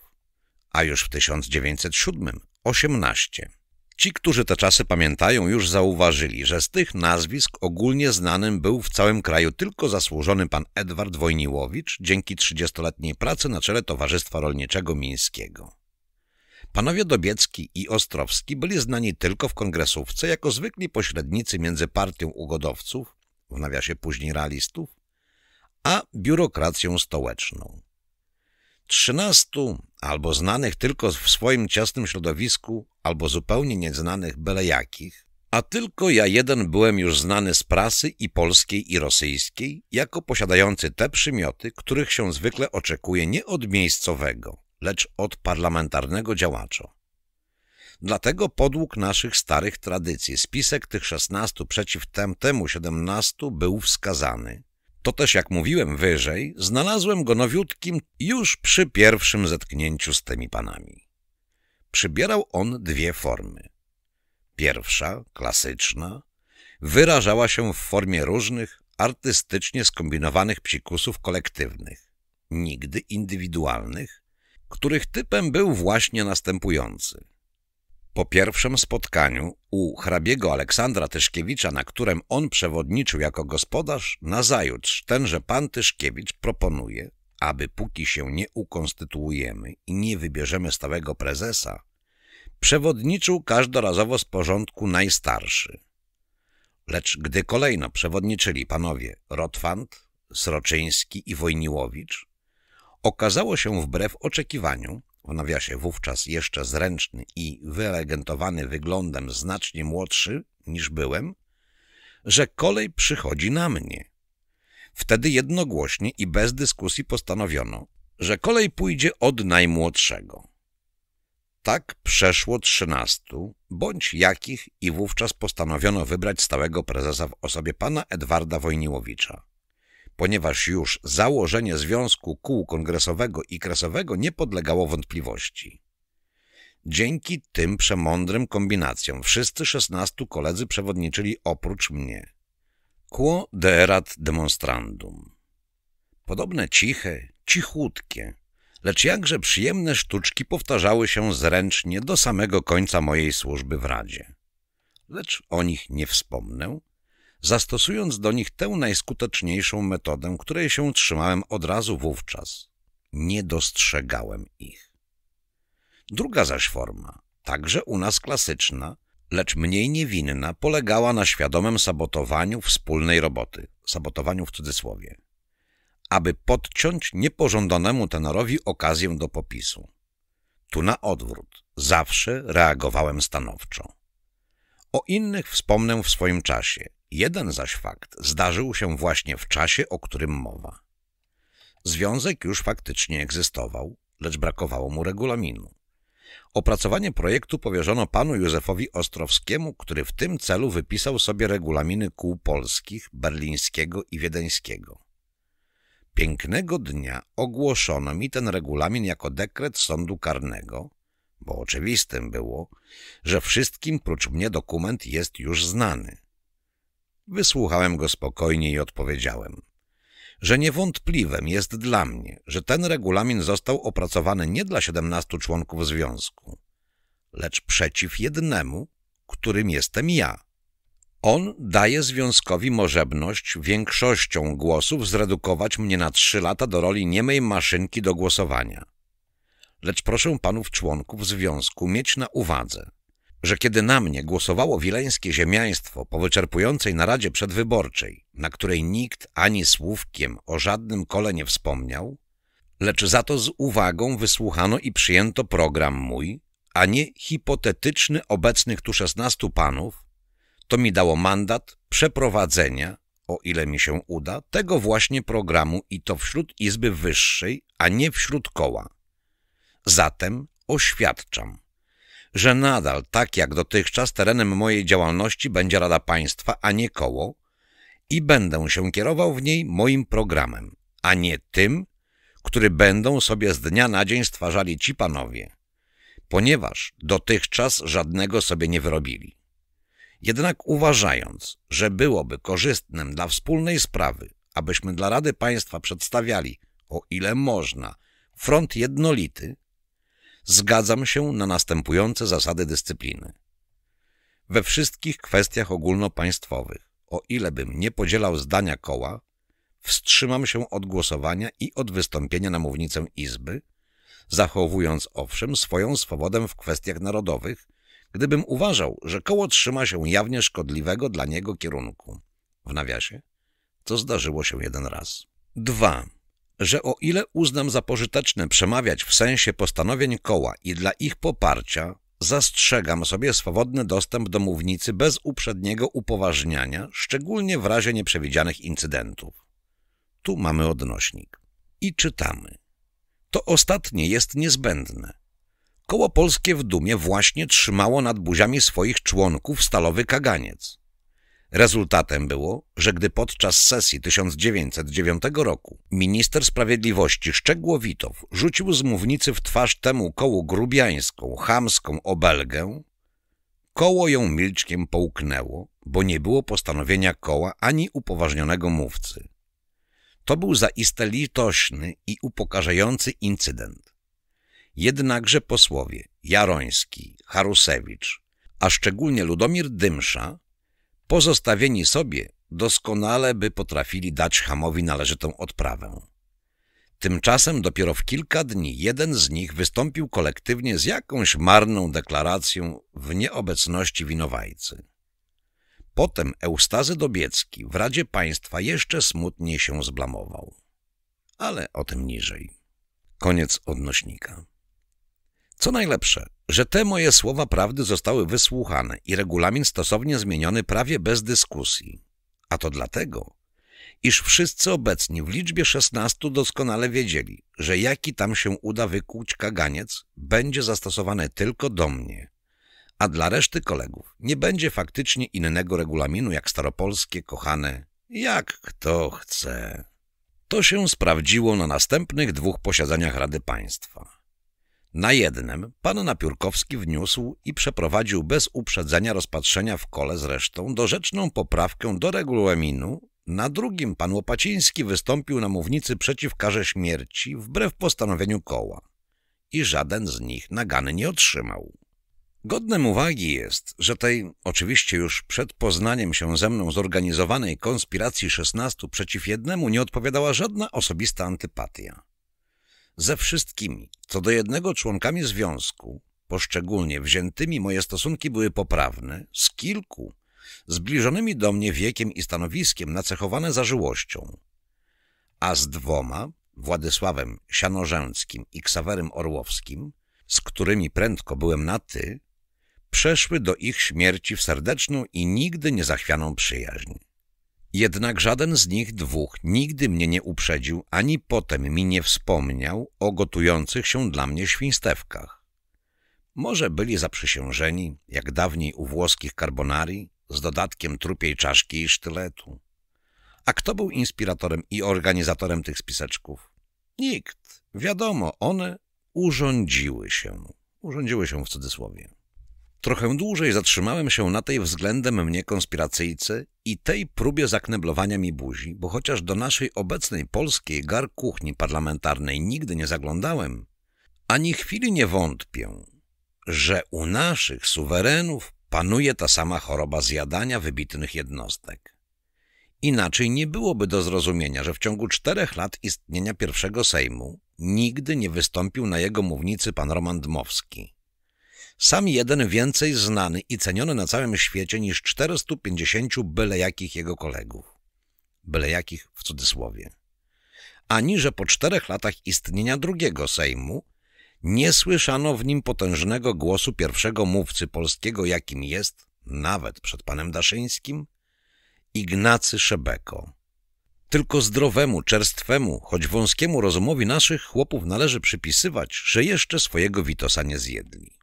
a już w 1907 18. Ci, którzy te czasy pamiętają, już zauważyli, że z tych nazwisk ogólnie znanym był w całym kraju tylko zasłużony pan Edward Wojniłowicz dzięki 30-letniej pracy na czele Towarzystwa Rolniczego Mińskiego. Panowie Dobiecki i Ostrowski byli znani tylko w kongresówce jako zwykli pośrednicy między partią ugodowców, w nawiasie później realistów, a biurokracją stołeczną. Trzynastu albo znanych tylko w swoim ciasnym środowisku, albo zupełnie nieznanych byle jakich, a tylko ja jeden byłem już znany z prasy i polskiej i rosyjskiej, jako posiadający te przymioty, których się zwykle oczekuje nie od miejscowego, lecz od parlamentarnego działacza. Dlatego podług naszych starych tradycji spisek tych szesnastu przeciw temu siedemnastu był wskazany, to też, jak mówiłem wyżej, znalazłem go nowiutkim już przy pierwszym zetknięciu z tymi panami. Przybierał on dwie formy. Pierwsza, klasyczna, wyrażała się w formie różnych, artystycznie skombinowanych psikusów kolektywnych, nigdy indywidualnych, których typem był właśnie następujący – po pierwszym spotkaniu u hrabiego Aleksandra Tyszkiewicza, na którym on przewodniczył jako gospodarz, nazajutrz tenże pan Tyszkiewicz proponuje, aby póki się nie ukonstytuujemy i nie wybierzemy stałego prezesa, przewodniczył każdorazowo z porządku najstarszy. Lecz gdy kolejno przewodniczyli panowie Rotwand, Sroczyński i Wojniłowicz, okazało się wbrew oczekiwaniu, w nawiasie wówczas jeszcze zręczny i wyregentowany wyglądem znacznie młodszy niż byłem, że kolej przychodzi na mnie. Wtedy jednogłośnie i bez dyskusji postanowiono, że kolej pójdzie od najmłodszego. Tak przeszło trzynastu, bądź jakich i wówczas postanowiono wybrać stałego prezesa w osobie pana Edwarda Wojniłowicza ponieważ już założenie Związku Kół Kongresowego i Kresowego nie podlegało wątpliwości. Dzięki tym przemądrym kombinacjom wszyscy szesnastu koledzy przewodniczyli oprócz mnie. Quo derat demonstrandum. Podobne ciche, cichutkie, lecz jakże przyjemne sztuczki powtarzały się zręcznie do samego końca mojej służby w Radzie. Lecz o nich nie wspomnę, zastosując do nich tę najskuteczniejszą metodę, której się trzymałem od razu wówczas. Nie dostrzegałem ich. Druga zaś forma, także u nas klasyczna, lecz mniej niewinna, polegała na świadomym sabotowaniu wspólnej roboty, sabotowaniu w cudzysłowie, aby podciąć niepożądanemu tenorowi okazję do popisu. Tu na odwrót, zawsze reagowałem stanowczo. O innych wspomnę w swoim czasie, Jeden zaś fakt zdarzył się właśnie w czasie, o którym mowa. Związek już faktycznie egzystował, lecz brakowało mu regulaminu. Opracowanie projektu powierzono panu Józefowi Ostrowskiemu, który w tym celu wypisał sobie regulaminy kół polskich, berlińskiego i wiedeńskiego. Pięknego dnia ogłoszono mi ten regulamin jako dekret sądu karnego, bo oczywistym było, że wszystkim prócz mnie dokument jest już znany. Wysłuchałem go spokojnie i odpowiedziałem, że niewątpliwem jest dla mnie, że ten regulamin został opracowany nie dla 17 członków związku, lecz przeciw jednemu, którym jestem ja. On daje związkowi możebność większością głosów zredukować mnie na trzy lata do roli niemej maszynki do głosowania. Lecz proszę panów członków związku mieć na uwadze, że kiedy na mnie głosowało wileńskie ziemiaństwo po wyczerpującej naradzie przedwyborczej, na której nikt ani słówkiem o żadnym kole nie wspomniał, lecz za to z uwagą wysłuchano i przyjęto program mój, a nie hipotetyczny obecnych tu szesnastu panów, to mi dało mandat przeprowadzenia, o ile mi się uda, tego właśnie programu i to wśród Izby Wyższej, a nie wśród koła. Zatem oświadczam – że nadal, tak jak dotychczas, terenem mojej działalności będzie Rada Państwa, a nie koło i będę się kierował w niej moim programem, a nie tym, który będą sobie z dnia na dzień stwarzali ci panowie, ponieważ dotychczas żadnego sobie nie wyrobili. Jednak uważając, że byłoby korzystnym dla wspólnej sprawy, abyśmy dla Rady Państwa przedstawiali, o ile można, front jednolity, zgadzam się na następujące zasady dyscypliny. We wszystkich kwestiach ogólnopaństwowych, o ile bym nie podzielał zdania koła, wstrzymam się od głosowania i od wystąpienia na mównicę Izby, zachowując owszem swoją swobodę w kwestiach narodowych, gdybym uważał, że koło trzyma się jawnie szkodliwego dla niego kierunku. W nawiasie, co zdarzyło się jeden raz. 2 że o ile uznam za pożyteczne przemawiać w sensie postanowień koła i dla ich poparcia, zastrzegam sobie swobodny dostęp do mównicy bez uprzedniego upoważniania, szczególnie w razie nieprzewidzianych incydentów. Tu mamy odnośnik. I czytamy. To ostatnie jest niezbędne. Koło Polskie w Dumie właśnie trzymało nad buziami swoich członków stalowy kaganiec. Rezultatem było, że gdy podczas sesji 1909 roku minister sprawiedliwości Szczegłowitow rzucił z mównicy w twarz temu kołu grubiańską, chamską obelgę, koło ją milczkiem połknęło, bo nie było postanowienia koła ani upoważnionego mówcy. To był zaiste litośny i upokarzający incydent. Jednakże posłowie Jaroński, Harusewicz, a szczególnie Ludomir Dymsza pozostawieni sobie, doskonale by potrafili dać Hamowi należytą odprawę. Tymczasem dopiero w kilka dni jeden z nich wystąpił kolektywnie z jakąś marną deklaracją w nieobecności winowajcy. Potem Eustazy Dobiecki w Radzie Państwa jeszcze smutniej się zblamował. Ale o tym niżej. Koniec odnośnika. Co najlepsze, że te moje słowa prawdy zostały wysłuchane i regulamin stosownie zmieniony prawie bez dyskusji. A to dlatego, iż wszyscy obecni w liczbie szesnastu doskonale wiedzieli, że jaki tam się uda wykuć kaganiec, będzie zastosowany tylko do mnie, a dla reszty kolegów nie będzie faktycznie innego regulaminu jak staropolskie kochane jak kto chce. To się sprawdziło na następnych dwóch posiedzeniach Rady Państwa. Na jednym pan Napiórkowski wniósł i przeprowadził bez uprzedzenia rozpatrzenia w kole zresztą dorzeczną poprawkę do regulaminu, na drugim pan Łopaciński wystąpił na mównicy przeciw karze śmierci wbrew postanowieniu koła i żaden z nich nagany nie otrzymał. Godnem uwagi jest, że tej, oczywiście już przed poznaniem się ze mną zorganizowanej konspiracji 16 przeciw jednemu nie odpowiadała żadna osobista antypatia. Ze wszystkimi, co do jednego członkami związku, poszczególnie wziętymi moje stosunki były poprawne, z kilku, zbliżonymi do mnie wiekiem i stanowiskiem, nacechowane zażyłością, a z dwoma, Władysławem Sianorzęckim i Ksawerem Orłowskim, z którymi prędko byłem na ty, przeszły do ich śmierci w serdeczną i nigdy niezachwianą przyjaźń. Jednak żaden z nich dwóch nigdy mnie nie uprzedził, ani potem mi nie wspomniał o gotujących się dla mnie świństewkach. Może byli zaprzysiężeni, jak dawniej u włoskich karbonarii, z dodatkiem trupiej czaszki i sztyletu. A kto był inspiratorem i organizatorem tych spiseczków? Nikt. Wiadomo, one urządziły się. Urządziły się w cudzysłowie. Trochę dłużej zatrzymałem się na tej względem mnie konspiracyjce i tej próbie zakneblowania mi buzi, bo chociaż do naszej obecnej polskiej gar kuchni parlamentarnej nigdy nie zaglądałem, ani chwili nie wątpię, że u naszych suwerenów panuje ta sama choroba zjadania wybitnych jednostek. Inaczej nie byłoby do zrozumienia, że w ciągu czterech lat istnienia pierwszego Sejmu nigdy nie wystąpił na jego mównicy pan Roman Dmowski – sam jeden więcej znany i ceniony na całym świecie niż 450 byle jakich jego kolegów. Byle jakich w cudzysłowie. Ani, że po czterech latach istnienia drugiego Sejmu nie słyszano w nim potężnego głosu pierwszego mówcy polskiego, jakim jest, nawet przed panem Daszyńskim, Ignacy Szebeko. Tylko zdrowemu, czerstwemu, choć wąskiemu rozumowi naszych chłopów należy przypisywać, że jeszcze swojego Witosa nie zjedli.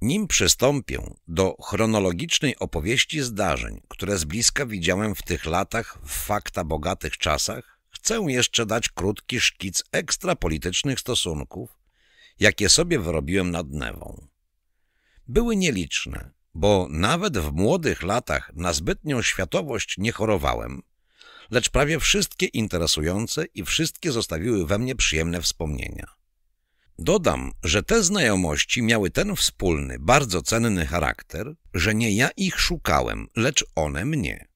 Nim przystąpię do chronologicznej opowieści zdarzeń, które z bliska widziałem w tych latach w fakta bogatych czasach, chcę jeszcze dać krótki szkic ekstrapolitycznych stosunków, jakie sobie wyrobiłem nad Newą. Były nieliczne, bo nawet w młodych latach na zbytnią światowość nie chorowałem, lecz prawie wszystkie interesujące i wszystkie zostawiły we mnie przyjemne wspomnienia. Dodam, że te znajomości miały ten wspólny, bardzo cenny charakter, że nie ja ich szukałem, lecz one mnie.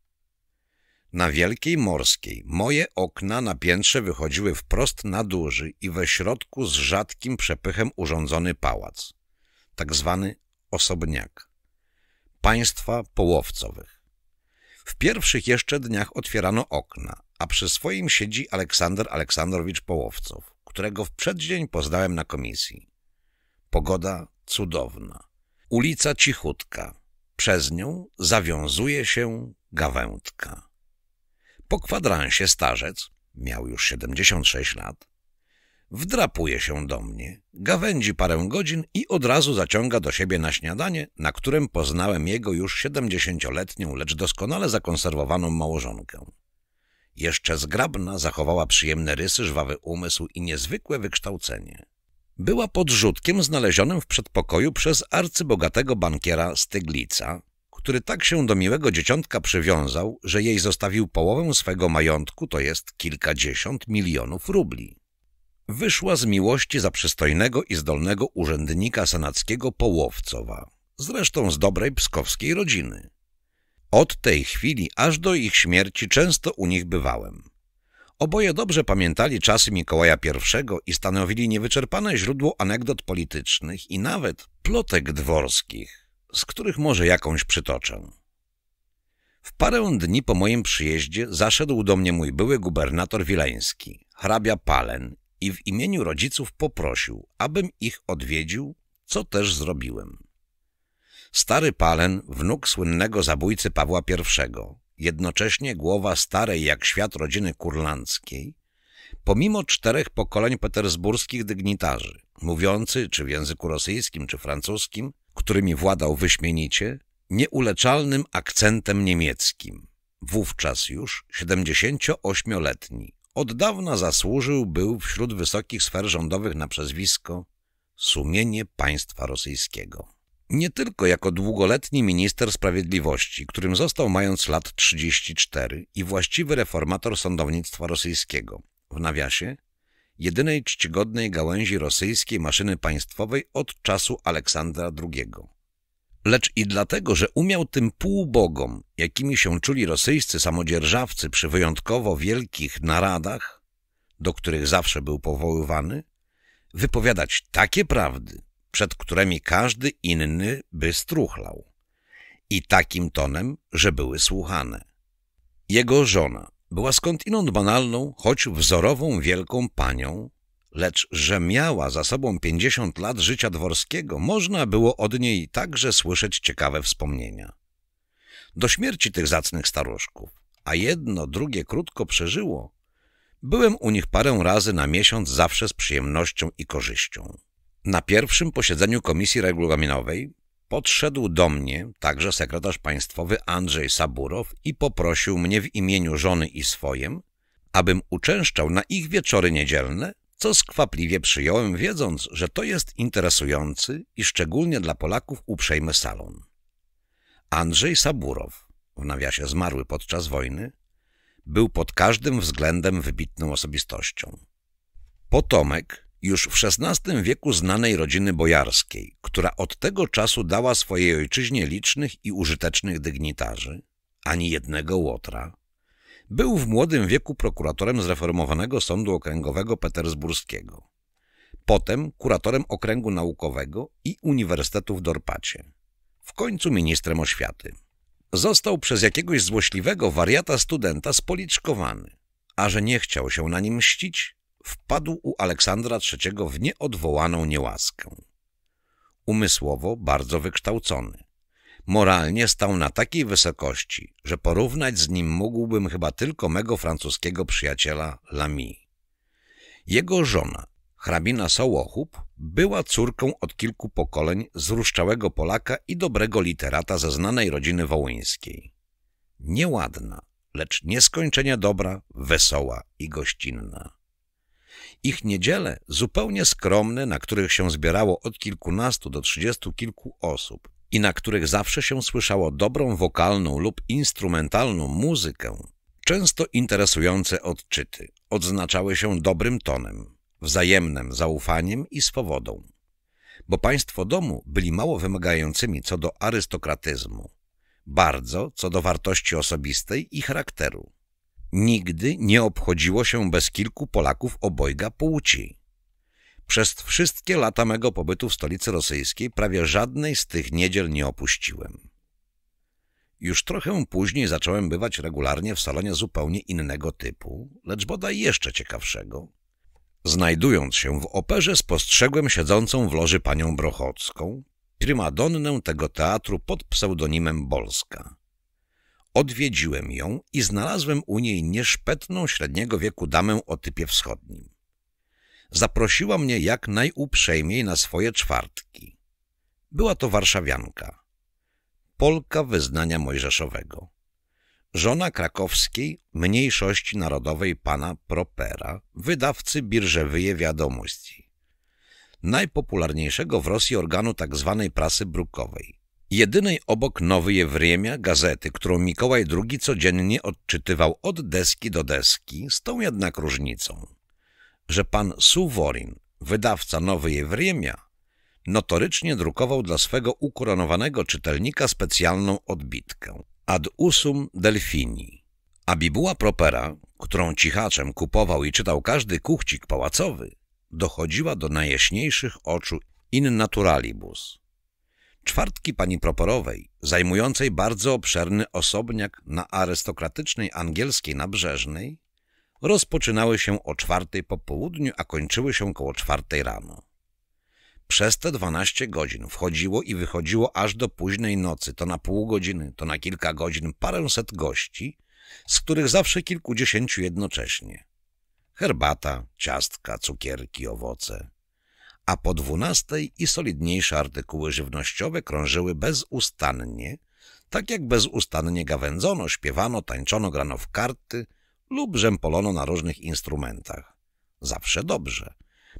Na Wielkiej Morskiej moje okna na piętrze wychodziły wprost na duży i we środku z rzadkim przepychem urządzony pałac, tak zwany osobniak, państwa połowcowych. W pierwszych jeszcze dniach otwierano okna, a przy swoim siedzi Aleksander Aleksandrowicz Połowcow którego w przeddzień poznałem na komisji. Pogoda cudowna. Ulica cichutka. Przez nią zawiązuje się gawędka. Po kwadransie starzec, miał już 76 lat, wdrapuje się do mnie, gawędzi parę godzin i od razu zaciąga do siebie na śniadanie, na którym poznałem jego już 70-letnią, lecz doskonale zakonserwowaną małżonkę. Jeszcze zgrabna zachowała przyjemne rysy, żwawy umysł i niezwykłe wykształcenie. Była podrzutkiem znalezionym w przedpokoju przez arcybogatego bankiera Styglica, który tak się do miłego dzieciątka przywiązał, że jej zostawił połowę swego majątku, to jest kilkadziesiąt milionów rubli. Wyszła z miłości za przystojnego i zdolnego urzędnika senackiego Połowcowa, zresztą z dobrej pskowskiej rodziny. Od tej chwili aż do ich śmierci często u nich bywałem. Oboje dobrze pamiętali czasy Mikołaja I i stanowili niewyczerpane źródło anegdot politycznych i nawet plotek dworskich, z których może jakąś przytoczę. W parę dni po moim przyjeździe zaszedł do mnie mój były gubernator wileński, hrabia Palen, i w imieniu rodziców poprosił, abym ich odwiedził, co też zrobiłem. Stary Palen, wnuk słynnego zabójcy Pawła I, jednocześnie głowa starej jak świat rodziny kurlandzkiej, pomimo czterech pokoleń petersburskich dygnitarzy, mówiący czy w języku rosyjskim, czy francuskim, którymi władał wyśmienicie, nieuleczalnym akcentem niemieckim. Wówczas już 78-letni. Od dawna zasłużył był wśród wysokich sfer rządowych na przezwisko sumienie państwa rosyjskiego nie tylko jako długoletni minister sprawiedliwości, którym został mając lat 34 i właściwy reformator sądownictwa rosyjskiego, w nawiasie jedynej czcigodnej gałęzi rosyjskiej maszyny państwowej od czasu Aleksandra II. Lecz i dlatego, że umiał tym półbogom, jakimi się czuli rosyjscy samodzierżawcy przy wyjątkowo wielkich naradach, do których zawsze był powoływany, wypowiadać takie prawdy, przed którymi każdy inny by struchlał. I takim tonem, że były słuchane. Jego żona była skądinąd banalną, choć wzorową wielką panią, lecz że miała za sobą pięćdziesiąt lat życia dworskiego, można było od niej także słyszeć ciekawe wspomnienia. Do śmierci tych zacnych staruszków, a jedno, drugie krótko przeżyło, byłem u nich parę razy na miesiąc zawsze z przyjemnością i korzyścią. Na pierwszym posiedzeniu Komisji Regulaminowej podszedł do mnie także sekretarz państwowy Andrzej Saburow i poprosił mnie w imieniu żony i swojem, abym uczęszczał na ich wieczory niedzielne, co skwapliwie przyjąłem, wiedząc, że to jest interesujący i szczególnie dla Polaków uprzejmy salon. Andrzej Saburow, w nawiasie zmarły podczas wojny, był pod każdym względem wybitną osobistością. Potomek już w XVI wieku znanej rodziny bojarskiej, która od tego czasu dała swojej ojczyźnie licznych i użytecznych dygnitarzy, ani jednego łotra. Był w młodym wieku prokuratorem zreformowanego Sądu Okręgowego Petersburskiego, potem kuratorem Okręgu Naukowego i Uniwersytetu w Dorpacie, w końcu ministrem oświaty. Został przez jakiegoś złośliwego wariata studenta spoliczkowany, a że nie chciał się na nim mścić, wpadł u Aleksandra III w nieodwołaną niełaskę. Umysłowo bardzo wykształcony. Moralnie stał na takiej wysokości, że porównać z nim mógłbym chyba tylko mego francuskiego przyjaciela Lamy. Jego żona, hrabina Sołochub, była córką od kilku pokoleń zruszczałego Polaka i dobrego literata ze znanej rodziny wołyńskiej. Nieładna, lecz nieskończenie dobra, wesoła i gościnna. Ich niedziele, zupełnie skromne, na których się zbierało od kilkunastu do trzydziestu kilku osób i na których zawsze się słyszało dobrą wokalną lub instrumentalną muzykę, często interesujące odczyty, odznaczały się dobrym tonem, wzajemnym zaufaniem i swobodą. Bo państwo domu byli mało wymagającymi co do arystokratyzmu, bardzo co do wartości osobistej i charakteru. Nigdy nie obchodziło się bez kilku Polaków obojga płci. Przez wszystkie lata mego pobytu w stolicy rosyjskiej prawie żadnej z tych niedziel nie opuściłem. Już trochę później zacząłem bywać regularnie w salonie zupełnie innego typu, lecz bodaj jeszcze ciekawszego. Znajdując się w operze, spostrzegłem siedzącą w loży panią Brochocką, prymadonnę tego teatru pod pseudonimem Bolska. Odwiedziłem ją i znalazłem u niej nieszpetną średniego wieku damę o typie wschodnim. Zaprosiła mnie jak najuprzejmiej na swoje czwartki. Była to warszawianka, Polka wyznania mojżeszowego, żona krakowskiej mniejszości narodowej pana Propera, wydawcy birżewyje wiadomości, najpopularniejszego w Rosji organu tzw. Tak prasy brukowej – jedynej obok Nowy Wriemia gazety, którą Mikołaj II codziennie odczytywał od deski do deski, z tą jednak różnicą, że pan Suworin, wydawca Nowy Wriemia, notorycznie drukował dla swego ukoronowanego czytelnika specjalną odbitkę Ad usum delfini. A bibuła propera, którą cichaczem kupował i czytał każdy kuchcik pałacowy, dochodziła do najjaśniejszych oczu in naturalibus – Czwartki pani proporowej, zajmującej bardzo obszerny osobniak na arystokratycznej angielskiej nabrzeżnej, rozpoczynały się o czwartej po południu, a kończyły się koło czwartej rano. Przez te dwanaście godzin wchodziło i wychodziło aż do późnej nocy, to na pół godziny, to na kilka godzin, paręset gości, z których zawsze kilkudziesięciu jednocześnie. Herbata, ciastka, cukierki, owoce – a po dwunastej i solidniejsze artykuły żywnościowe krążyły bezustannie, tak jak bezustannie gawędzono, śpiewano, tańczono, grano w karty lub rzępolono na różnych instrumentach. Zawsze dobrze,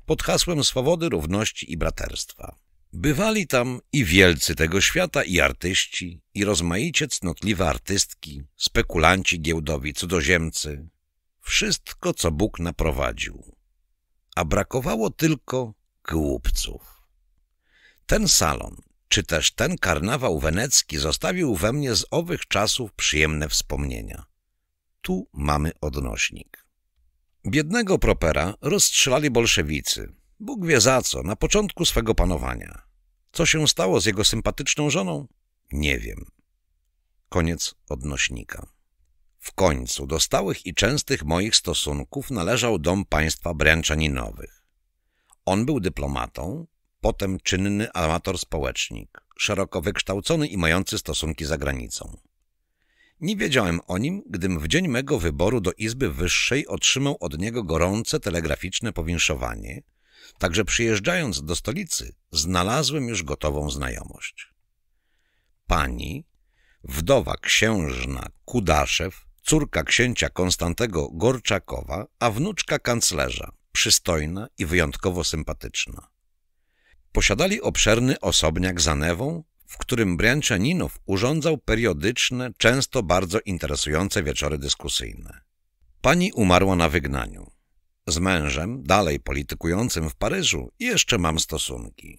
pod hasłem swobody, równości i braterstwa. Bywali tam i wielcy tego świata, i artyści, i rozmaicie cnotliwe artystki, spekulanci giełdowi, cudzoziemcy. Wszystko, co Bóg naprowadził. A brakowało tylko głupców. Ten salon, czy też ten karnawał wenecki zostawił we mnie z owych czasów przyjemne wspomnienia. Tu mamy odnośnik. Biednego propera rozstrzelali bolszewicy. Bóg wie za co, na początku swego panowania. Co się stało z jego sympatyczną żoną? Nie wiem. Koniec odnośnika. W końcu do stałych i częstych moich stosunków należał dom państwa Bręczaninowych. On był dyplomatą, potem czynny amator społecznik, szeroko wykształcony i mający stosunki za granicą. Nie wiedziałem o nim, gdym w dzień mego wyboru do Izby Wyższej otrzymał od niego gorące telegraficzne powinszowanie, także przyjeżdżając do stolicy znalazłem już gotową znajomość. Pani, wdowa księżna Kudaszew, córka księcia Konstantego Gorczakowa, a wnuczka kanclerza, przystojna i wyjątkowo sympatyczna. Posiadali obszerny osobniak za Newą, w którym Brianczaninow urządzał periodyczne, często bardzo interesujące wieczory dyskusyjne. Pani umarła na wygnaniu. Z mężem, dalej politykującym w Paryżu, jeszcze mam stosunki.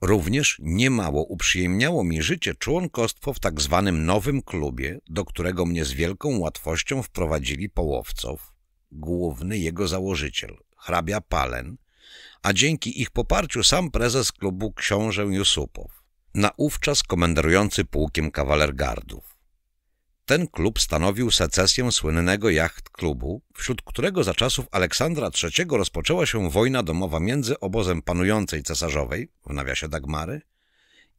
Również niemało uprzyjemniało mi życie członkostwo w tak zwanym nowym klubie, do którego mnie z wielką łatwością wprowadzili połowców, główny jego założyciel, hrabia Palen, a dzięki ich poparciu sam prezes klubu książę Jusupow, naówczas komenderujący pułkiem kawalergardów. Ten klub stanowił secesję słynnego jacht klubu, wśród którego za czasów Aleksandra III rozpoczęła się wojna domowa między obozem panującej cesarzowej, w nawiasie Dagmary,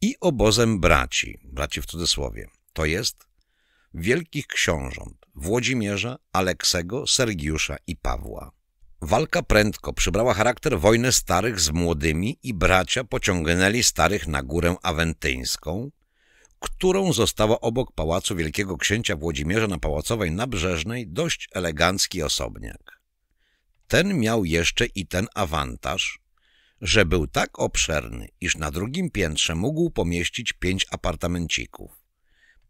i obozem braci, braci w cudzysłowie, to jest wielkich książąt, Włodzimierza, Aleksego, Sergiusza i Pawła. Walka prędko przybrała charakter wojny starych z młodymi i bracia pociągnęli starych na górę awentyńską, którą została obok pałacu wielkiego księcia Włodzimierza na Pałacowej Nabrzeżnej dość elegancki osobniak. Ten miał jeszcze i ten awantaż, że był tak obszerny, iż na drugim piętrze mógł pomieścić pięć apartamencików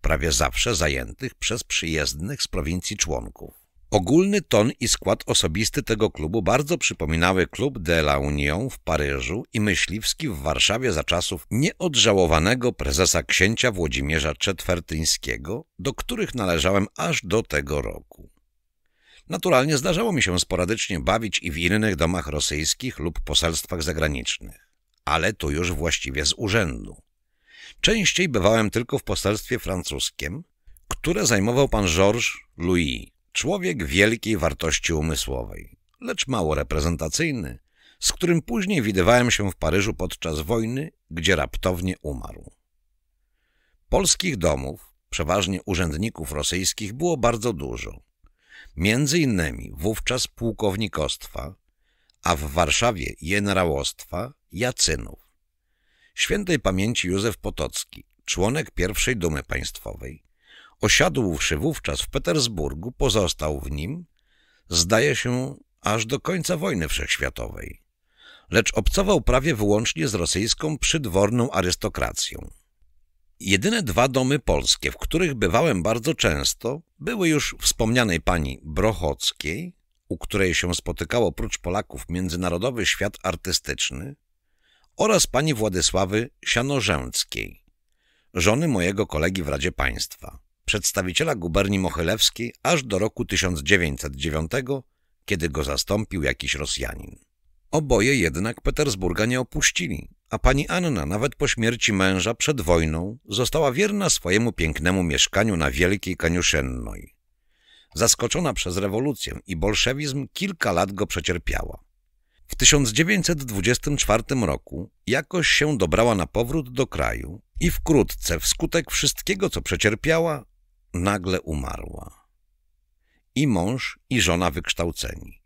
prawie zawsze zajętych przez przyjezdnych z prowincji członków. Ogólny ton i skład osobisty tego klubu bardzo przypominały klub de la Union w Paryżu i myśliwski w Warszawie za czasów nieodżałowanego prezesa księcia Włodzimierza Czetwertyńskiego, do których należałem aż do tego roku. Naturalnie zdarzało mi się sporadycznie bawić i w innych domach rosyjskich lub poselstwach zagranicznych, ale tu już właściwie z urzędu. Częściej bywałem tylko w poselstwie francuskim, które zajmował pan Georges Louis, człowiek wielkiej wartości umysłowej, lecz mało reprezentacyjny, z którym później widywałem się w Paryżu podczas wojny, gdzie raptownie umarł. Polskich domów, przeważnie urzędników rosyjskich, było bardzo dużo. Między innymi wówczas pułkownikostwa, a w Warszawie generałostwa, jacynów świętej pamięci Józef Potocki, członek pierwszej Dumy Państwowej. Osiadłszy wówczas w Petersburgu, pozostał w nim, zdaje się, aż do końca wojny wszechświatowej, lecz obcował prawie wyłącznie z rosyjską przydworną arystokracją. Jedyne dwa domy polskie, w których bywałem bardzo często, były już wspomnianej pani Brochockiej, u której się spotykało oprócz Polaków międzynarodowy świat artystyczny, oraz pani Władysławy Sianorzęckiej, żony mojego kolegi w Radzie Państwa, przedstawiciela guberni Mochylewskiej aż do roku 1909, kiedy go zastąpił jakiś Rosjanin. Oboje jednak Petersburga nie opuścili, a pani Anna nawet po śmierci męża przed wojną została wierna swojemu pięknemu mieszkaniu na Wielkiej Kaniuszennoj. Zaskoczona przez rewolucję i bolszewizm kilka lat go przecierpiała. W 1924 roku jakoś się dobrała na powrót do kraju i wkrótce, wskutek wszystkiego, co przecierpiała, nagle umarła. I mąż, i żona wykształceni.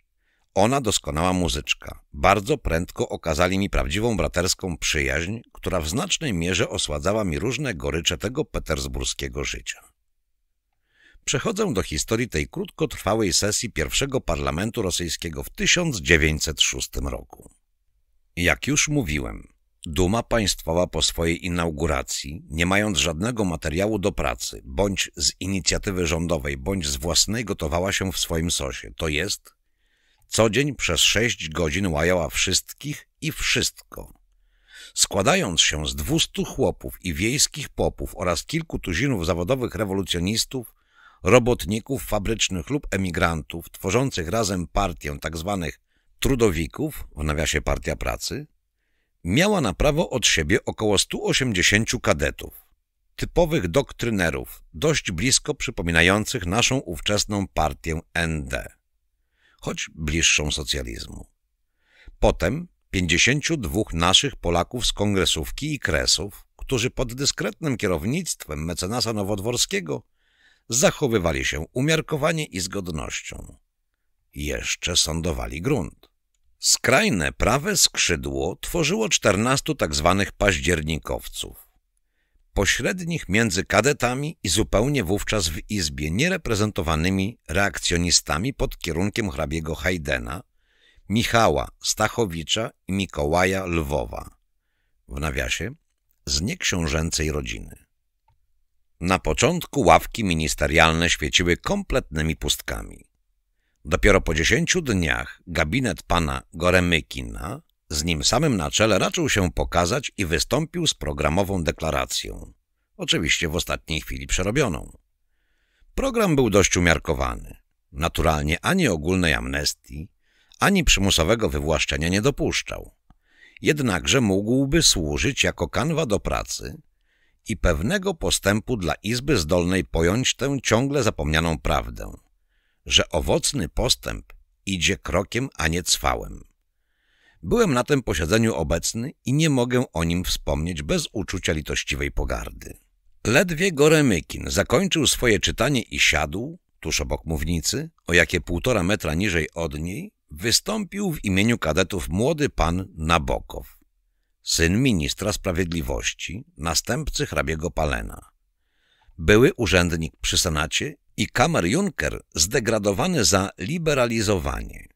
Ona doskonała muzyczka. Bardzo prędko okazali mi prawdziwą braterską przyjaźń, która w znacznej mierze osładzała mi różne gorycze tego petersburskiego życia przechodzę do historii tej krótkotrwałej sesji pierwszego parlamentu rosyjskiego w 1906 roku. Jak już mówiłem, Duma Państwowa po swojej inauguracji, nie mając żadnego materiału do pracy, bądź z inicjatywy rządowej, bądź z własnej gotowała się w swoim sosie, to jest co dzień przez sześć godzin łajała wszystkich i wszystko. Składając się z dwustu chłopów i wiejskich popów oraz kilku tuzinów zawodowych rewolucjonistów, robotników fabrycznych lub emigrantów tworzących razem partię tzw. Tak trudowików w nawiasie Partia Pracy miała na prawo od siebie około 180 kadetów, typowych doktrynerów, dość blisko przypominających naszą ówczesną partię ND, choć bliższą socjalizmu. Potem 52 naszych Polaków z kongresówki i kresów, którzy pod dyskretnym kierownictwem mecenasa Nowodworskiego zachowywali się umiarkowanie i z godnością. Jeszcze sądowali grunt. Skrajne prawe skrzydło tworzyło czternastu tzw. Tak październikowców, pośrednich między kadetami i zupełnie wówczas w Izbie niereprezentowanymi reakcjonistami pod kierunkiem hrabiego Haydena, Michała Stachowicza i Mikołaja Lwowa, w nawiasie z nieksiążęcej rodziny. Na początku ławki ministerialne świeciły kompletnymi pustkami. Dopiero po dziesięciu dniach gabinet pana Goremykina z nim samym na czele raczył się pokazać i wystąpił z programową deklaracją. Oczywiście w ostatniej chwili przerobioną. Program był dość umiarkowany. Naturalnie ani ogólnej amnestii, ani przymusowego wywłaszczenia nie dopuszczał. Jednakże mógłby służyć jako kanwa do pracy – i pewnego postępu dla Izby zdolnej pojąć tę ciągle zapomnianą prawdę, że owocny postęp idzie krokiem, a nie cwałem. Byłem na tym posiedzeniu obecny i nie mogę o nim wspomnieć bez uczucia litościwej pogardy. Ledwie Goremykin zakończył swoje czytanie i siadł, tuż obok mównicy, o jakie półtora metra niżej od niej, wystąpił w imieniu kadetów młody pan Nabokow syn ministra sprawiedliwości, następcy hrabiego Palena. Były urzędnik przy Senacie i kamer Juncker zdegradowany za liberalizowanie.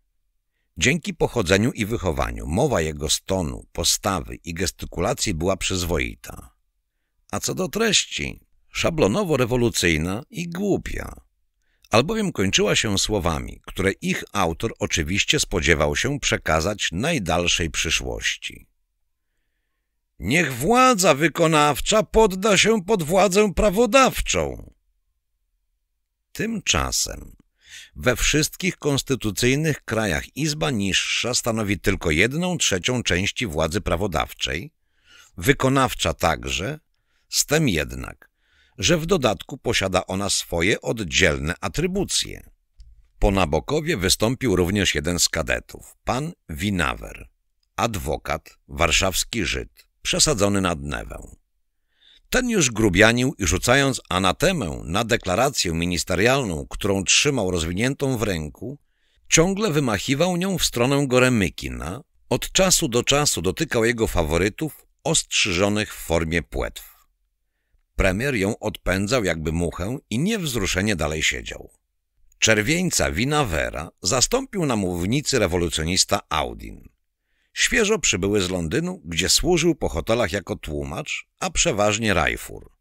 Dzięki pochodzeniu i wychowaniu mowa jego stonu, postawy i gestykulacji była przyzwoita. A co do treści, szablonowo rewolucyjna i głupia, albowiem kończyła się słowami, które ich autor oczywiście spodziewał się przekazać najdalszej przyszłości. Niech władza wykonawcza podda się pod władzę prawodawczą. Tymczasem we wszystkich konstytucyjnych krajach Izba Niższa stanowi tylko jedną trzecią części władzy prawodawczej, wykonawcza także, z tym jednak, że w dodatku posiada ona swoje oddzielne atrybucje. Po Nabokowie wystąpił również jeden z kadetów, pan Winawer, adwokat, warszawski Żyd, przesadzony na Newę. Ten już grubianił i rzucając anatemę na deklarację ministerialną, którą trzymał rozwiniętą w ręku, ciągle wymachiwał nią w stronę Goremykina, od czasu do czasu dotykał jego faworytów ostrzyżonych w formie płetw. Premier ją odpędzał jakby muchę i niewzruszenie dalej siedział. Czerwieńca Winawera zastąpił na mównicy rewolucjonista Audin. Świeżo przybyły z Londynu, gdzie służył po hotelach jako tłumacz, a przeważnie rajfur.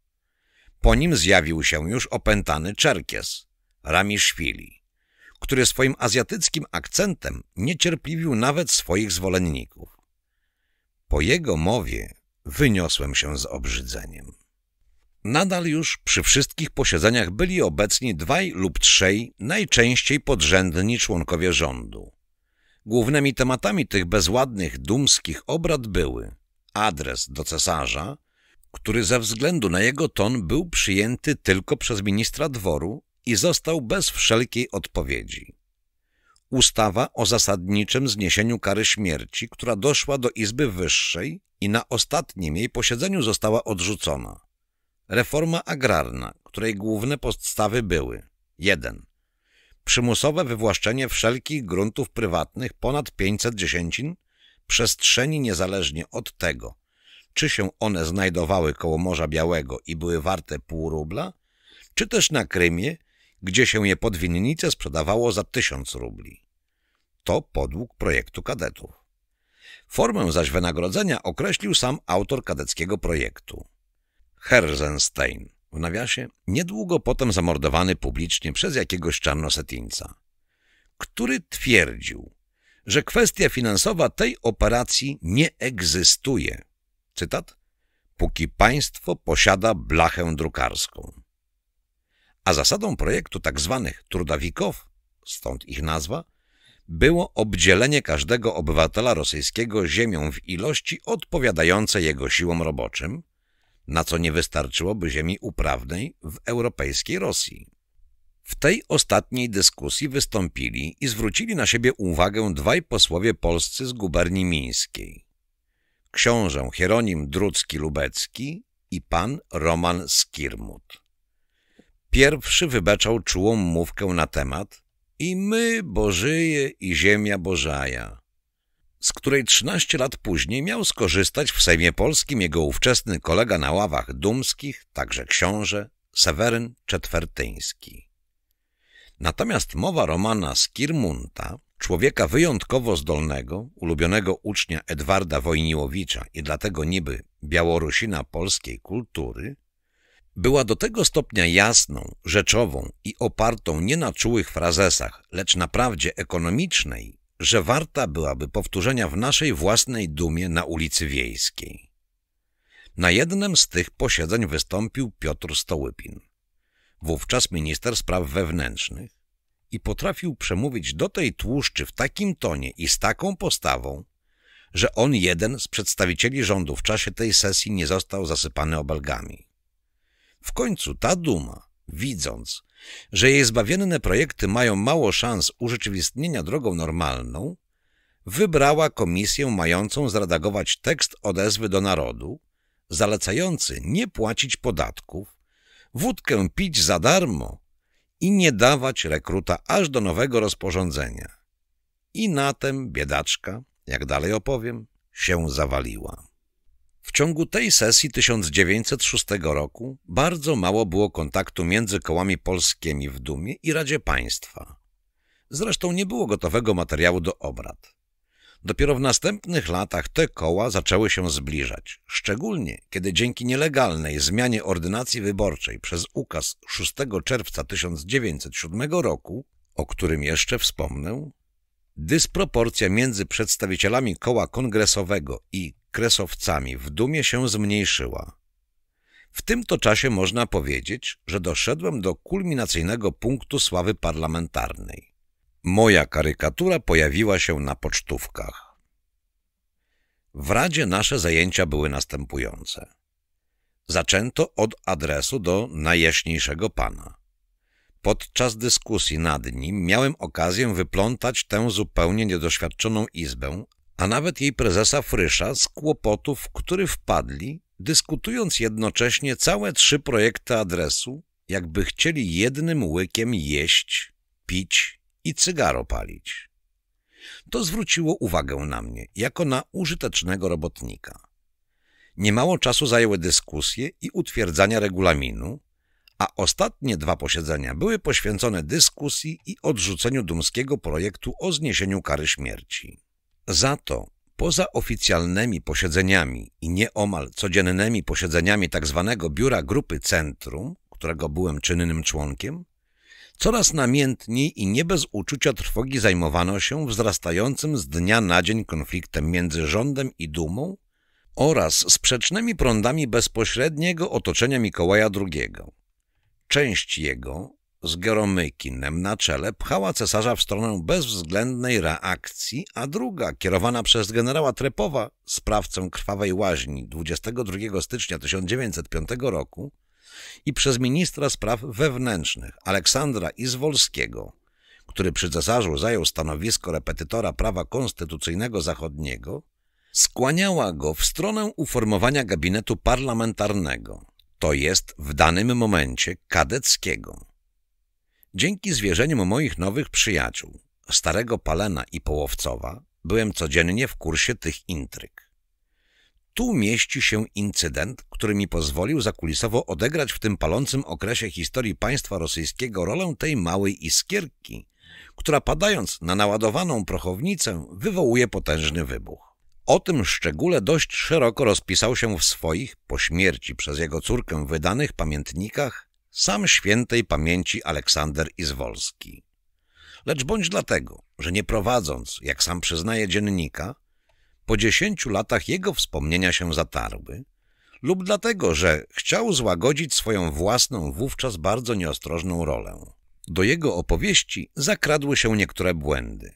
Po nim zjawił się już opętany Czerkies, Ramiszwili, który swoim azjatyckim akcentem niecierpliwił nawet swoich zwolenników. Po jego mowie wyniosłem się z obrzydzeniem. Nadal już przy wszystkich posiedzeniach byli obecni dwaj lub trzej najczęściej podrzędni członkowie rządu, Głównymi tematami tych bezładnych, dumskich obrad były adres do cesarza, który ze względu na jego ton był przyjęty tylko przez ministra dworu i został bez wszelkiej odpowiedzi. Ustawa o zasadniczym zniesieniu kary śmierci, która doszła do Izby Wyższej i na ostatnim jej posiedzeniu została odrzucona. Reforma agrarna, której główne podstawy były 1 przymusowe wywłaszczenie wszelkich gruntów prywatnych ponad 500 dziesięcin przestrzeni niezależnie od tego, czy się one znajdowały koło Morza Białego i były warte pół rubla, czy też na Krymie, gdzie się je pod winnicę sprzedawało za tysiąc rubli. To podług projektu kadetów. Formę zaś wynagrodzenia określił sam autor kadeckiego projektu. Herzenstein w nawiasie niedługo potem zamordowany publicznie przez jakiegoś czarnosetyńca, który twierdził, że kwestia finansowa tej operacji nie egzystuje. Cytat? Póki państwo posiada blachę drukarską. A zasadą projektu tzw. Tak trudawików, stąd ich nazwa, było obdzielenie każdego obywatela rosyjskiego ziemią w ilości odpowiadającej jego siłom roboczym, na co nie wystarczyłoby ziemi uprawnej w europejskiej Rosji. W tej ostatniej dyskusji wystąpili i zwrócili na siebie uwagę dwaj posłowie polscy z guberni mińskiej. Książę Hieronim drudzki lubecki i pan Roman Skirmut. Pierwszy wybeczał czułą mówkę na temat i my, Bożyje i ziemia Bożaja z której 13 lat później miał skorzystać w Sejmie Polskim jego ówczesny kolega na ławach dumskich, także książę, Seweryn Czetwertyński. Natomiast mowa Romana Skirmunta, człowieka wyjątkowo zdolnego, ulubionego ucznia Edwarda Wojniłowicza i dlatego niby Białorusina polskiej kultury, była do tego stopnia jasną, rzeczową i opartą nie na czułych frazesach, lecz na prawdzie ekonomicznej, że warta byłaby powtórzenia w naszej własnej dumie na ulicy Wiejskiej. Na jednym z tych posiedzeń wystąpił Piotr Stołypin, wówczas minister spraw wewnętrznych, i potrafił przemówić do tej tłuszczy w takim tonie i z taką postawą, że on jeden z przedstawicieli rządu w czasie tej sesji nie został zasypany obelgami. W końcu ta duma, widząc, że jej zbawienne projekty mają mało szans urzeczywistnienia drogą normalną, wybrała komisję mającą zredagować tekst odezwy do narodu, zalecający nie płacić podatków, wódkę pić za darmo i nie dawać rekruta aż do nowego rozporządzenia. I na tem biedaczka, jak dalej opowiem, się zawaliła. W ciągu tej sesji 1906 roku bardzo mało było kontaktu między kołami polskimi w Dumie i Radzie Państwa. Zresztą nie było gotowego materiału do obrad. Dopiero w następnych latach te koła zaczęły się zbliżać, szczególnie kiedy dzięki nielegalnej zmianie ordynacji wyborczej przez ukaz 6 czerwca 1907 roku, o którym jeszcze wspomnę, dysproporcja między przedstawicielami koła kongresowego i kresowcami w dumie się zmniejszyła. W tym to czasie można powiedzieć, że doszedłem do kulminacyjnego punktu sławy parlamentarnej. Moja karykatura pojawiła się na pocztówkach. W Radzie nasze zajęcia były następujące. Zaczęto od adresu do najjaśniejszego pana. Podczas dyskusji nad nim miałem okazję wyplątać tę zupełnie niedoświadczoną izbę, a nawet jej prezesa Frysza z kłopotów, w który wpadli, dyskutując jednocześnie całe trzy projekty adresu, jakby chcieli jednym łykiem jeść, pić i cygaro palić. To zwróciło uwagę na mnie, jako na użytecznego robotnika. Niemało czasu zajęły dyskusje i utwierdzania regulaminu, a ostatnie dwa posiedzenia były poświęcone dyskusji i odrzuceniu dumskiego projektu o zniesieniu kary śmierci. Za to poza oficjalnymi posiedzeniami i nieomal codziennymi posiedzeniami tzw. Tak biura grupy Centrum, którego byłem czynnym członkiem, coraz namiętniej i nie bez uczucia trwogi zajmowano się wzrastającym z dnia na dzień konfliktem między rządem i dumą oraz sprzecznymi prądami bezpośredniego otoczenia Mikołaja II. Część jego, z Geromykinem na czele pchała cesarza w stronę bezwzględnej reakcji, a druga, kierowana przez generała Trepowa, sprawcę krwawej łaźni 22 stycznia 1905 roku i przez ministra spraw wewnętrznych Aleksandra Izwolskiego, który przy cesarzu zajął stanowisko repetytora prawa konstytucyjnego zachodniego, skłaniała go w stronę uformowania gabinetu parlamentarnego, to jest w danym momencie kadeckiego. Dzięki zwierzeniom moich nowych przyjaciół, starego Palena i Połowcowa, byłem codziennie w kursie tych intryg. Tu mieści się incydent, który mi pozwolił zakulisowo odegrać w tym palącym okresie historii państwa rosyjskiego rolę tej małej iskierki, która padając na naładowaną prochownicę wywołuje potężny wybuch. O tym szczególe dość szeroko rozpisał się w swoich, po śmierci przez jego córkę wydanych pamiętnikach sam świętej pamięci Aleksander Izwolski. Lecz bądź dlatego, że nie prowadząc, jak sam przyznaje dziennika, po dziesięciu latach jego wspomnienia się zatarły, lub dlatego, że chciał złagodzić swoją własną wówczas bardzo nieostrożną rolę. Do jego opowieści zakradły się niektóre błędy.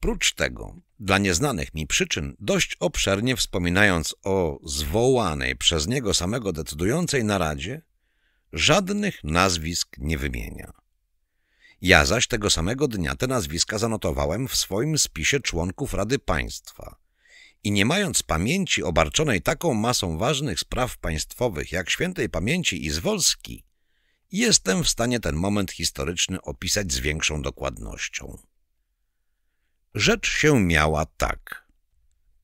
Prócz tego, dla nieznanych mi przyczyn, dość obszernie wspominając o zwołanej przez niego samego decydującej naradzie, Żadnych nazwisk nie wymienia. Ja zaś tego samego dnia te nazwiska zanotowałem w swoim spisie członków Rady Państwa. I nie mając pamięci obarczonej taką masą ważnych spraw państwowych jak świętej pamięci i Izwolski, jestem w stanie ten moment historyczny opisać z większą dokładnością. Rzecz się miała tak.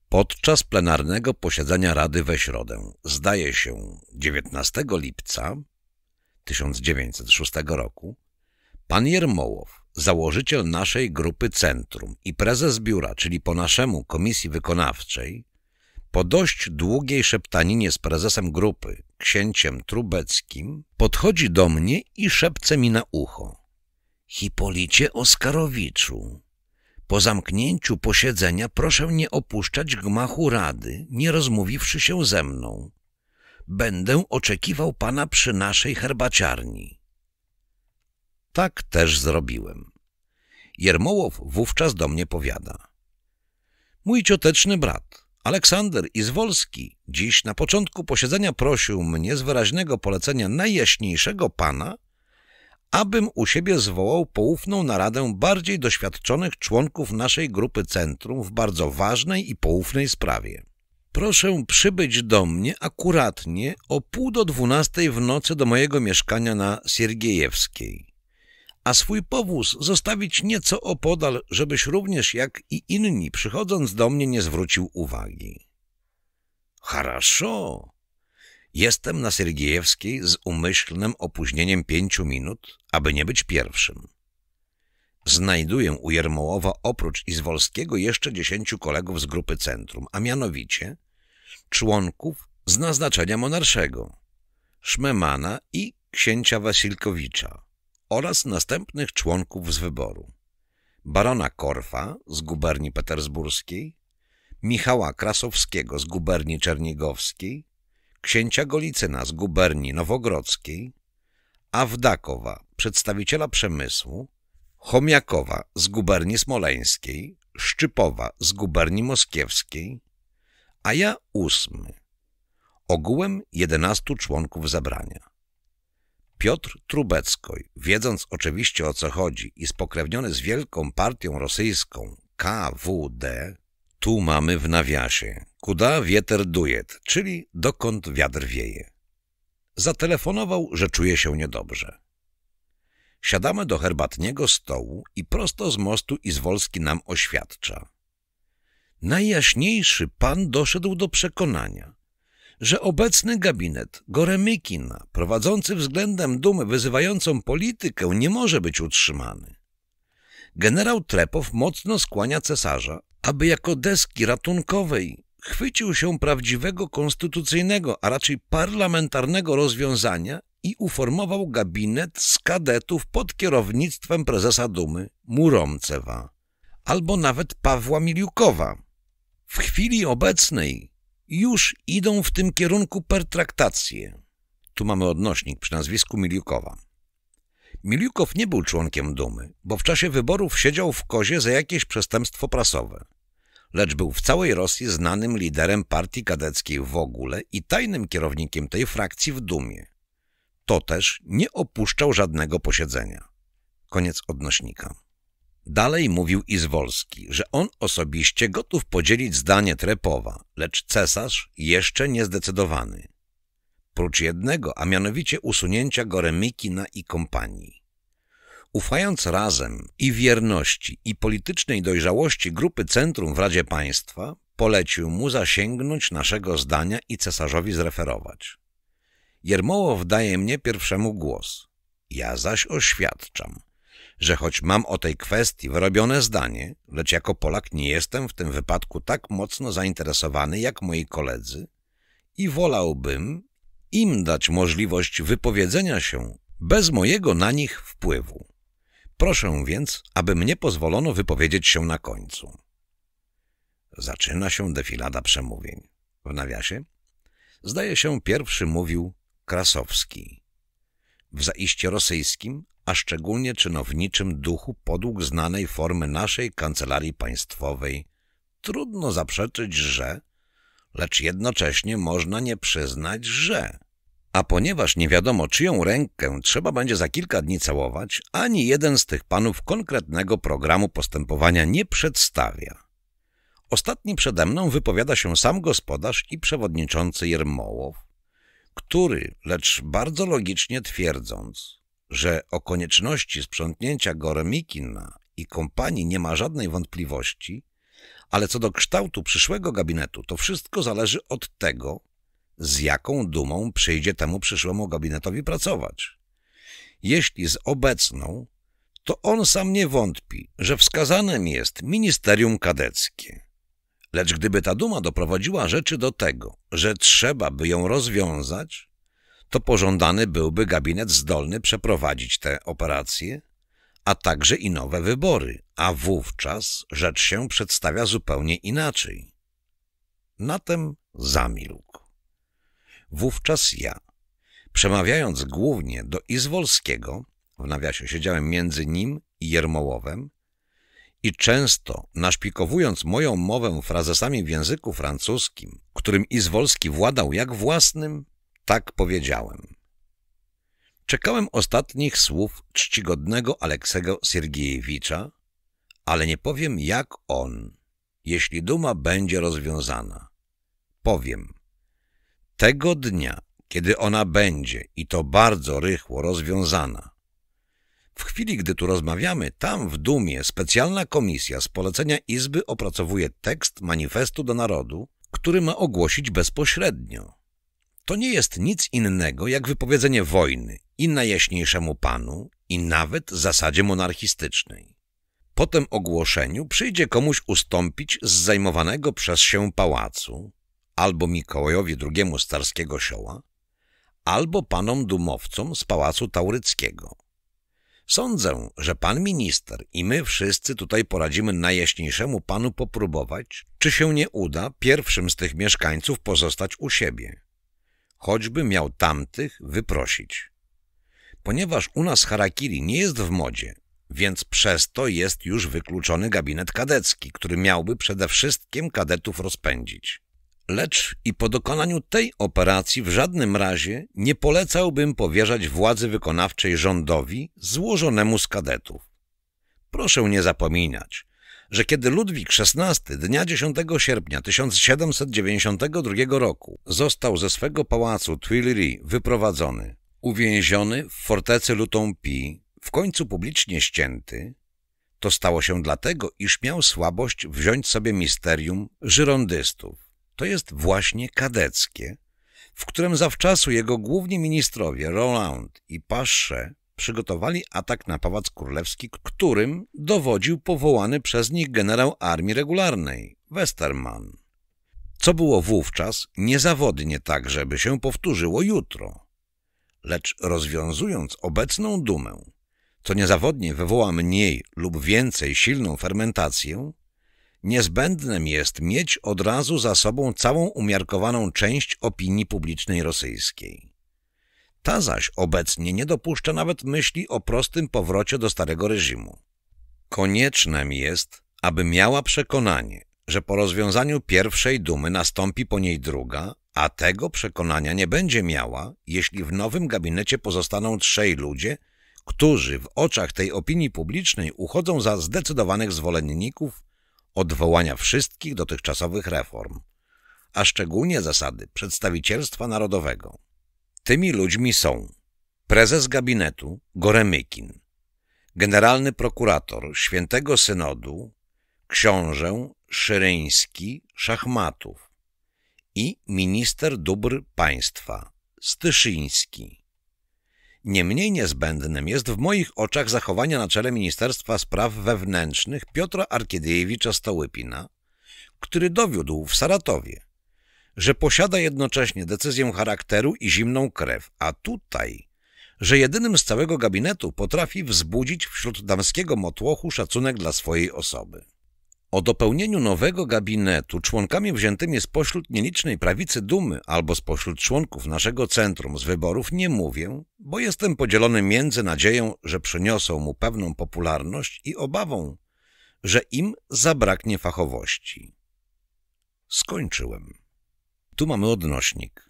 Podczas plenarnego posiedzenia Rady we środę, zdaje się, 19 lipca, 1906 roku, pan Jermołow, założyciel naszej grupy Centrum i prezes biura, czyli po naszemu komisji wykonawczej, po dość długiej szeptaninie z prezesem grupy, księciem Trubeckim, podchodzi do mnie i szepce mi na ucho. Hipolicie Oskarowiczu, po zamknięciu posiedzenia proszę nie opuszczać gmachu rady, nie rozmówiwszy się ze mną będę oczekiwał pana przy naszej herbaciarni. Tak też zrobiłem. Jermołow wówczas do mnie powiada. Mój cioteczny brat, Aleksander Izwolski, dziś na początku posiedzenia prosił mnie z wyraźnego polecenia najjaśniejszego pana, abym u siebie zwołał poufną naradę bardziej doświadczonych członków naszej grupy centrum w bardzo ważnej i poufnej sprawie. Proszę przybyć do mnie akuratnie o pół do dwunastej w nocy do mojego mieszkania na Siergiejewskiej, a swój powóz zostawić nieco opodal, żebyś również jak i inni przychodząc do mnie nie zwrócił uwagi. Haraszo! Jestem na Siergiejewskiej z umyślnym opóźnieniem pięciu minut, aby nie być pierwszym. Znajduję u Jermołowa oprócz Izwolskiego jeszcze dziesięciu kolegów z grupy Centrum, a mianowicie członków z naznaczenia monarszego, Szmemana i księcia Wasilkowicza oraz następnych członków z wyboru. Barona Korfa z guberni petersburskiej, Michała Krasowskiego z guberni czernigowskiej, księcia Golicyna z guberni nowogrodzkiej, Awdakowa, przedstawiciela przemysłu, Chomiakowa z guberni smoleńskiej, Szczypowa z guberni moskiewskiej, a ja ósmy. Ogółem jedenastu członków zabrania. Piotr Trubeckoj, wiedząc oczywiście o co chodzi i spokrewniony z wielką partią rosyjską KWD, tu mamy w nawiasie, kuda wieter dujet, czyli dokąd wiatr wieje. Zatelefonował, że czuje się niedobrze. Siadamy do herbatniego stołu i prosto z mostu Izwolski nam oświadcza. Najjaśniejszy pan doszedł do przekonania, że obecny gabinet Goremykina, prowadzący względem dumy wyzywającą politykę, nie może być utrzymany. Generał Trepow mocno skłania cesarza, aby jako deski ratunkowej chwycił się prawdziwego konstytucyjnego, a raczej parlamentarnego rozwiązania i uformował gabinet z kadetów pod kierownictwem prezesa Dumy Muromcewa albo nawet Pawła Miliukowa, w chwili obecnej już idą w tym kierunku pertraktacje. Tu mamy odnośnik przy nazwisku Miliukowa. Miliukow nie był członkiem Dumy, bo w czasie wyborów siedział w kozie za jakieś przestępstwo prasowe. Lecz był w całej Rosji znanym liderem partii kadeckiej w ogóle i tajnym kierownikiem tej frakcji w Dumie. To też nie opuszczał żadnego posiedzenia. Koniec odnośnika. Dalej mówił Izwolski, że on osobiście gotów podzielić zdanie Trepowa, lecz cesarz jeszcze niezdecydowany. Prócz jednego, a mianowicie usunięcia Goremikina i kompanii. Ufając razem i wierności, i politycznej dojrzałości grupy centrum w Radzie Państwa, polecił mu zasięgnąć naszego zdania i cesarzowi zreferować. Jermołow daje mnie pierwszemu głos, ja zaś oświadczam – że choć mam o tej kwestii wyrobione zdanie, lecz jako Polak nie jestem w tym wypadku tak mocno zainteresowany jak moi koledzy i wolałbym im dać możliwość wypowiedzenia się bez mojego na nich wpływu. Proszę więc, aby mnie pozwolono wypowiedzieć się na końcu. Zaczyna się defilada przemówień. W nawiasie? Zdaje się, pierwszy mówił Krasowski. W zaiście rosyjskim, a szczególnie czynowniczym duchu podług znanej formy naszej Kancelarii Państwowej, trudno zaprzeczyć, że, lecz jednocześnie można nie przyznać, że. A ponieważ nie wiadomo, czyją rękę trzeba będzie za kilka dni całować, ani jeden z tych panów konkretnego programu postępowania nie przedstawia. Ostatni przede mną wypowiada się sam gospodarz i przewodniczący Jermołow, który, lecz bardzo logicznie twierdząc, że o konieczności sprzątnięcia Goremikina i kompanii nie ma żadnej wątpliwości, ale co do kształtu przyszłego gabinetu, to wszystko zależy od tego, z jaką dumą przyjdzie temu przyszłemu gabinetowi pracować. Jeśli z obecną, to on sam nie wątpi, że wskazanym jest ministerium kadeckie. Lecz gdyby ta duma doprowadziła rzeczy do tego, że trzeba by ją rozwiązać, to pożądany byłby gabinet zdolny przeprowadzić te operacje, a także i nowe wybory, a wówczas rzecz się przedstawia zupełnie inaczej. Na Natem zamilkł. Wówczas ja, przemawiając głównie do Izwolskiego, w nawiasie siedziałem między nim i Jermołowem, i często, naszpikowując moją mowę frazesami w języku francuskim, którym Izwolski władał jak własnym, tak powiedziałem. Czekałem ostatnich słów czcigodnego Aleksego Siergiejewicza, ale nie powiem jak on, jeśli duma będzie rozwiązana. Powiem. Tego dnia, kiedy ona będzie i to bardzo rychło rozwiązana, w chwili, gdy tu rozmawiamy, tam w Dumie specjalna komisja z polecenia Izby opracowuje tekst manifestu do narodu, który ma ogłosić bezpośrednio to nie jest nic innego jak wypowiedzenie wojny i najjaśniejszemu panu, i nawet zasadzie monarchistycznej. Po tym ogłoszeniu przyjdzie komuś ustąpić z zajmowanego przez się pałacu, albo Mikołajowi II Starskiego Sioła, albo panom dumowcom z Pałacu Tauryckiego. Sądzę, że pan minister i my wszyscy tutaj poradzimy najjaśniejszemu panu popróbować, czy się nie uda pierwszym z tych mieszkańców pozostać u siebie choćby miał tamtych wyprosić. Ponieważ u nas harakiri nie jest w modzie, więc przez to jest już wykluczony gabinet kadecki, który miałby przede wszystkim kadetów rozpędzić. Lecz i po dokonaniu tej operacji w żadnym razie nie polecałbym powierzać władzy wykonawczej rządowi złożonemu z kadetów. Proszę nie zapominać, że kiedy Ludwik XVI dnia 10 sierpnia 1792 roku został ze swego pałacu Tuileries wyprowadzony, uwięziony w fortecy Lutonpi, w końcu publicznie ścięty, to stało się dlatego, iż miał słabość wziąć sobie misterium żyrondystów. To jest właśnie kadeckie, w którym zawczasu jego główni ministrowie Roland i Pasze przygotowali atak na Pałac Królewski, którym dowodził powołany przez nich generał armii regularnej, Westermann. Co było wówczas, niezawodnie tak, żeby się powtórzyło jutro. Lecz rozwiązując obecną dumę, co niezawodnie wywoła mniej lub więcej silną fermentację, niezbędnym jest mieć od razu za sobą całą umiarkowaną część opinii publicznej rosyjskiej. Ta zaś obecnie nie dopuszcza nawet myśli o prostym powrocie do starego reżimu. Koniecznym jest, aby miała przekonanie, że po rozwiązaniu pierwszej dumy nastąpi po niej druga, a tego przekonania nie będzie miała, jeśli w nowym gabinecie pozostaną trzej ludzie, którzy w oczach tej opinii publicznej uchodzą za zdecydowanych zwolenników odwołania wszystkich dotychczasowych reform, a szczególnie zasady przedstawicielstwa narodowego. Tymi ludźmi są prezes gabinetu Goremykin, generalny prokurator Świętego Synodu, książę Szyryński Szachmatów i minister dóbr państwa Styszyński. Niemniej niezbędnym jest w moich oczach zachowanie na czele Ministerstwa Spraw Wewnętrznych Piotra Arkiediejewicza Stołypina, który dowiódł w Saratowie, że posiada jednocześnie decyzję charakteru i zimną krew, a tutaj, że jedynym z całego gabinetu potrafi wzbudzić wśród damskiego motłochu szacunek dla swojej osoby. O dopełnieniu nowego gabinetu członkami wziętymi spośród nielicznej prawicy dumy albo spośród członków naszego centrum z wyborów nie mówię, bo jestem podzielony między nadzieją, że przyniosą mu pewną popularność i obawą, że im zabraknie fachowości. Skończyłem. Tu mamy odnośnik.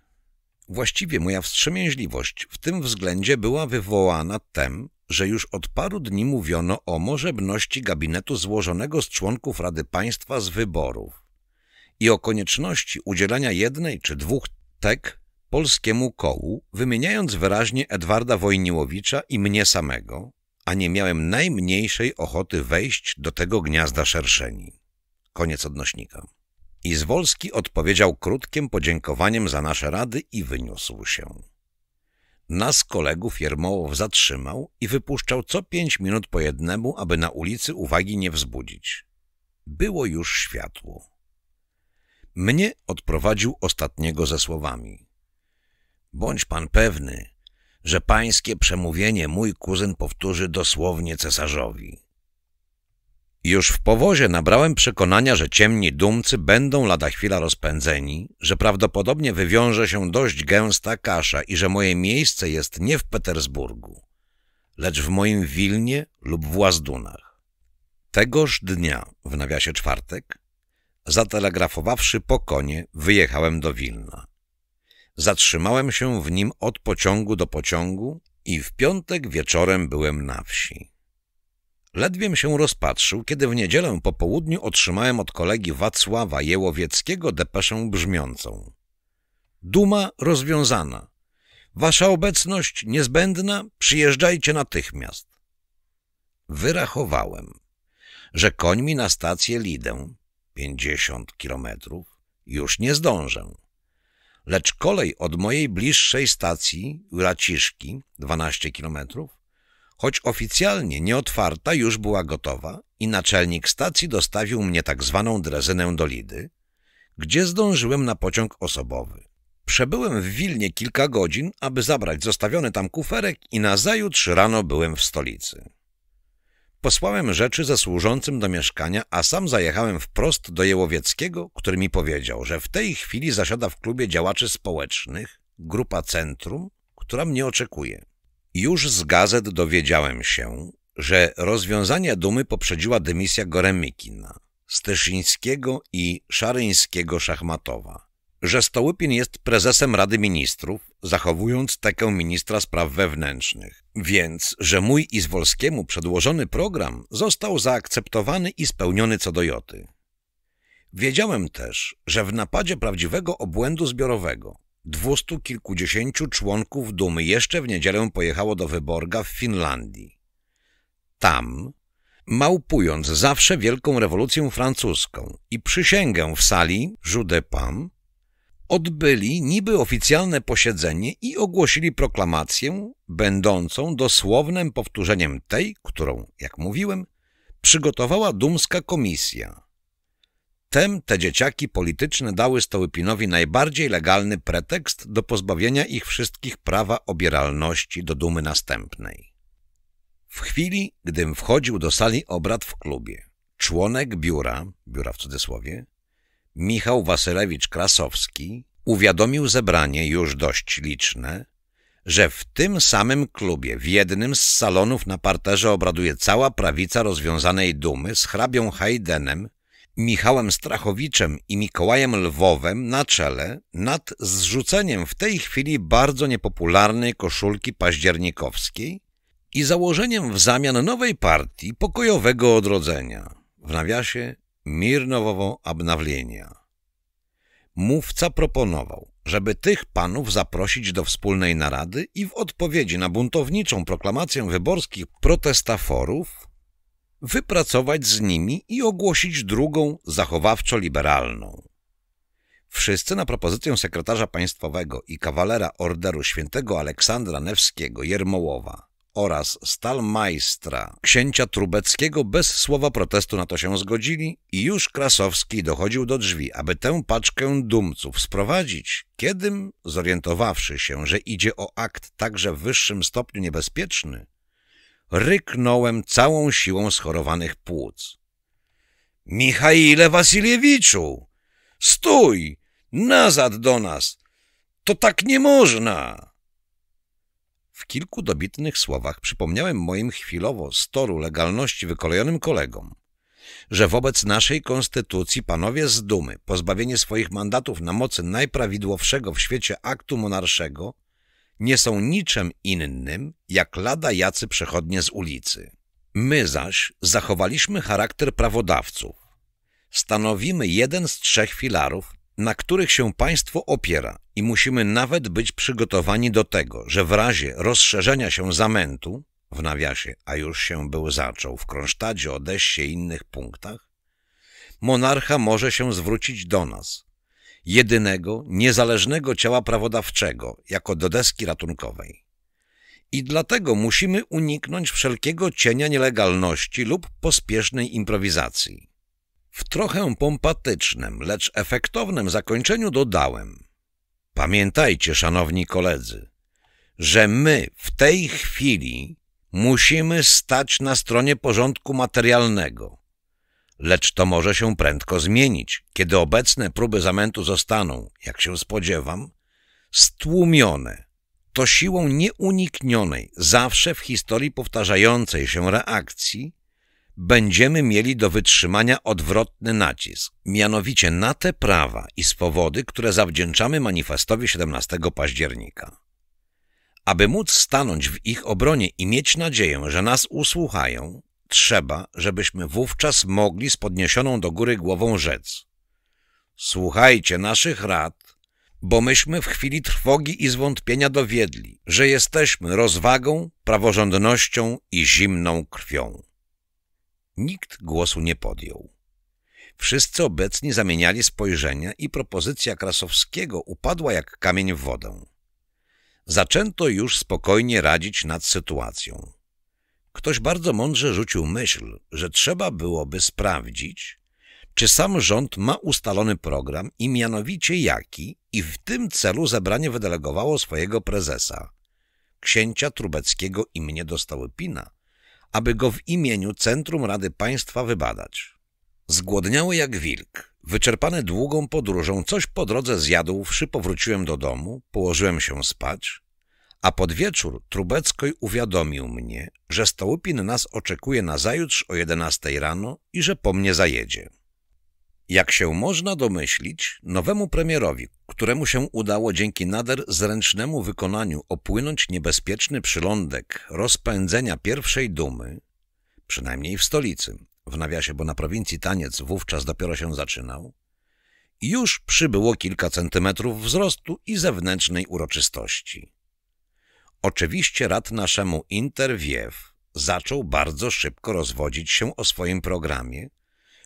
Właściwie moja wstrzemięźliwość w tym względzie była wywołana tem, że już od paru dni mówiono o możebności gabinetu złożonego z członków Rady Państwa z wyborów i o konieczności udzielania jednej czy dwóch tek polskiemu kołu, wymieniając wyraźnie Edwarda Wojniłowicza i mnie samego, a nie miałem najmniejszej ochoty wejść do tego gniazda szerszeni. Koniec odnośnika. I Zwolski odpowiedział krótkim podziękowaniem za nasze rady i wyniósł się. Nas kolegów Jermołow zatrzymał i wypuszczał co pięć minut po jednemu, aby na ulicy uwagi nie wzbudzić. Było już światło. Mnie odprowadził ostatniego ze słowami. Bądź pan pewny, że pańskie przemówienie mój kuzyn powtórzy dosłownie cesarzowi. Już w powozie nabrałem przekonania, że ciemni dumcy będą lada chwila rozpędzeni, że prawdopodobnie wywiąże się dość gęsta kasza i że moje miejsce jest nie w Petersburgu, lecz w moim Wilnie lub w Łazdunach. Tegoż dnia, w nawiasie czwartek, zatelegrafowawszy po konie, wyjechałem do Wilna. Zatrzymałem się w nim od pociągu do pociągu i w piątek wieczorem byłem na wsi. Ledwiem się rozpatrzył, kiedy w niedzielę po południu otrzymałem od kolegi Wacława Jełowieckiego depeszę brzmiącą. Duma rozwiązana. Wasza obecność niezbędna, przyjeżdżajcie natychmiast. Wyrachowałem, że końmi na stację lidę, pięćdziesiąt kilometrów, już nie zdążę. Lecz kolej od mojej bliższej stacji, Uraciszki, dwanaście kilometrów, Choć oficjalnie nieotwarta już była gotowa i naczelnik stacji dostawił mnie tak zwaną drezynę do Lidy, gdzie zdążyłem na pociąg osobowy. Przebyłem w Wilnie kilka godzin, aby zabrać zostawiony tam kuferek i nazajutrz rano byłem w stolicy. Posłałem rzeczy ze służącym do mieszkania, a sam zajechałem wprost do Jełowieckiego, który mi powiedział, że w tej chwili zasiada w klubie działaczy społecznych, grupa Centrum, która mnie oczekuje. Już z gazet dowiedziałem się, że rozwiązania dumy poprzedziła dymisja Goremikina, Styszyńskiego i Szaryńskiego Szachmatowa, że Stołypin jest prezesem Rady Ministrów, zachowując tekę ministra spraw wewnętrznych, więc że mój i Zwolskiemu przedłożony program został zaakceptowany i spełniony co do joty. Wiedziałem też, że w napadzie prawdziwego obłędu zbiorowego Dwustu kilkudziesięciu członków Dumy jeszcze w niedzielę pojechało do Wyborga w Finlandii. Tam, małpując zawsze wielką rewolucję francuską i przysięgę w sali Judepam, odbyli niby oficjalne posiedzenie i ogłosili proklamację będącą dosłownym powtórzeniem tej, którą, jak mówiłem, przygotowała dumska komisja – Tem te dzieciaki polityczne dały Stołypinowi najbardziej legalny pretekst do pozbawienia ich wszystkich prawa obieralności do dumy następnej. W chwili, gdym wchodził do sali obrad w klubie, członek biura, biura w cudzysłowie, Michał Wasylewicz-Krasowski uwiadomił zebranie już dość liczne, że w tym samym klubie, w jednym z salonów na parterze obraduje cała prawica rozwiązanej dumy z hrabią Haydenem, Michałem Strachowiczem i Mikołajem Lwowem na czele nad zrzuceniem w tej chwili bardzo niepopularnej koszulki październikowskiej i założeniem w zamian nowej partii pokojowego odrodzenia, w nawiasie Mirnowowo Obnawlenia. Mówca proponował, żeby tych panów zaprosić do wspólnej narady i w odpowiedzi na buntowniczą proklamację wyborskich protestaforów wypracować z nimi i ogłosić drugą zachowawczo-liberalną. Wszyscy na propozycję sekretarza państwowego i kawalera orderu świętego Aleksandra Newskiego Jermołowa oraz stalmajstra księcia Trubeckiego bez słowa protestu na to się zgodzili i już Krasowski dochodził do drzwi, aby tę paczkę dumców sprowadzić, kiedym, zorientowawszy się, że idzie o akt także w wyższym stopniu niebezpieczny, ryknąłem całą siłą schorowanych płuc. Michaile Wasiliewiczu! Stój! Nazad do nas! To tak nie można! W kilku dobitnych słowach przypomniałem moim chwilowo z toru legalności wykolejonym kolegom, że wobec naszej konstytucji panowie z dumy pozbawienie swoich mandatów na mocy najprawidłowszego w świecie aktu monarszego – nie są niczym innym jak lada jacy przechodnie z ulicy. My zaś zachowaliśmy charakter prawodawców. Stanowimy jeden z trzech filarów, na których się państwo opiera i musimy nawet być przygotowani do tego, że w razie rozszerzenia się zamętu, w nawiasie, a już się był zaczął, w Kronsztadzie, odejście i innych punktach, monarcha może się zwrócić do nas – jedynego, niezależnego ciała prawodawczego jako do deski ratunkowej. I dlatego musimy uniknąć wszelkiego cienia nielegalności lub pospiesznej improwizacji. W trochę pompatycznym, lecz efektownym zakończeniu dodałem Pamiętajcie, szanowni koledzy, że my w tej chwili musimy stać na stronie porządku materialnego Lecz to może się prędko zmienić, kiedy obecne próby zamętu zostaną, jak się spodziewam, stłumione. To siłą nieuniknionej, zawsze w historii powtarzającej się reakcji, będziemy mieli do wytrzymania odwrotny nacisk, mianowicie na te prawa i swobody, które zawdzięczamy manifestowi 17 października. Aby móc stanąć w ich obronie i mieć nadzieję, że nas usłuchają, trzeba, żebyśmy wówczas mogli z podniesioną do góry głową rzec. Słuchajcie naszych rad, bo myśmy w chwili trwogi i zwątpienia dowiedli, że jesteśmy rozwagą, praworządnością i zimną krwią. Nikt głosu nie podjął. Wszyscy obecni zamieniali spojrzenia i propozycja Krasowskiego upadła jak kamień w wodę. Zaczęto już spokojnie radzić nad sytuacją. Ktoś bardzo mądrze rzucił myśl, że trzeba byłoby sprawdzić, czy sam rząd ma ustalony program i mianowicie jaki i w tym celu zebranie wydelegowało swojego prezesa, księcia Trubeckiego i mnie dostały pina, aby go w imieniu Centrum Rady Państwa wybadać. Zgłodniały jak wilk, wyczerpany długą podróżą, coś po drodze zjadłszy powróciłem do domu, położyłem się spać a pod wieczór Trubeckoj uwiadomił mnie, że Stołupin nas oczekuje nazajutrz o 11 rano i że po mnie zajedzie. Jak się można domyślić, nowemu premierowi, któremu się udało dzięki nader zręcznemu wykonaniu opłynąć niebezpieczny przylądek rozpędzenia pierwszej dumy, przynajmniej w stolicy, w nawiasie, bo na prowincji taniec wówczas dopiero się zaczynał, już przybyło kilka centymetrów wzrostu i zewnętrznej uroczystości. Oczywiście rad naszemu interwiew zaczął bardzo szybko rozwodzić się o swoim programie,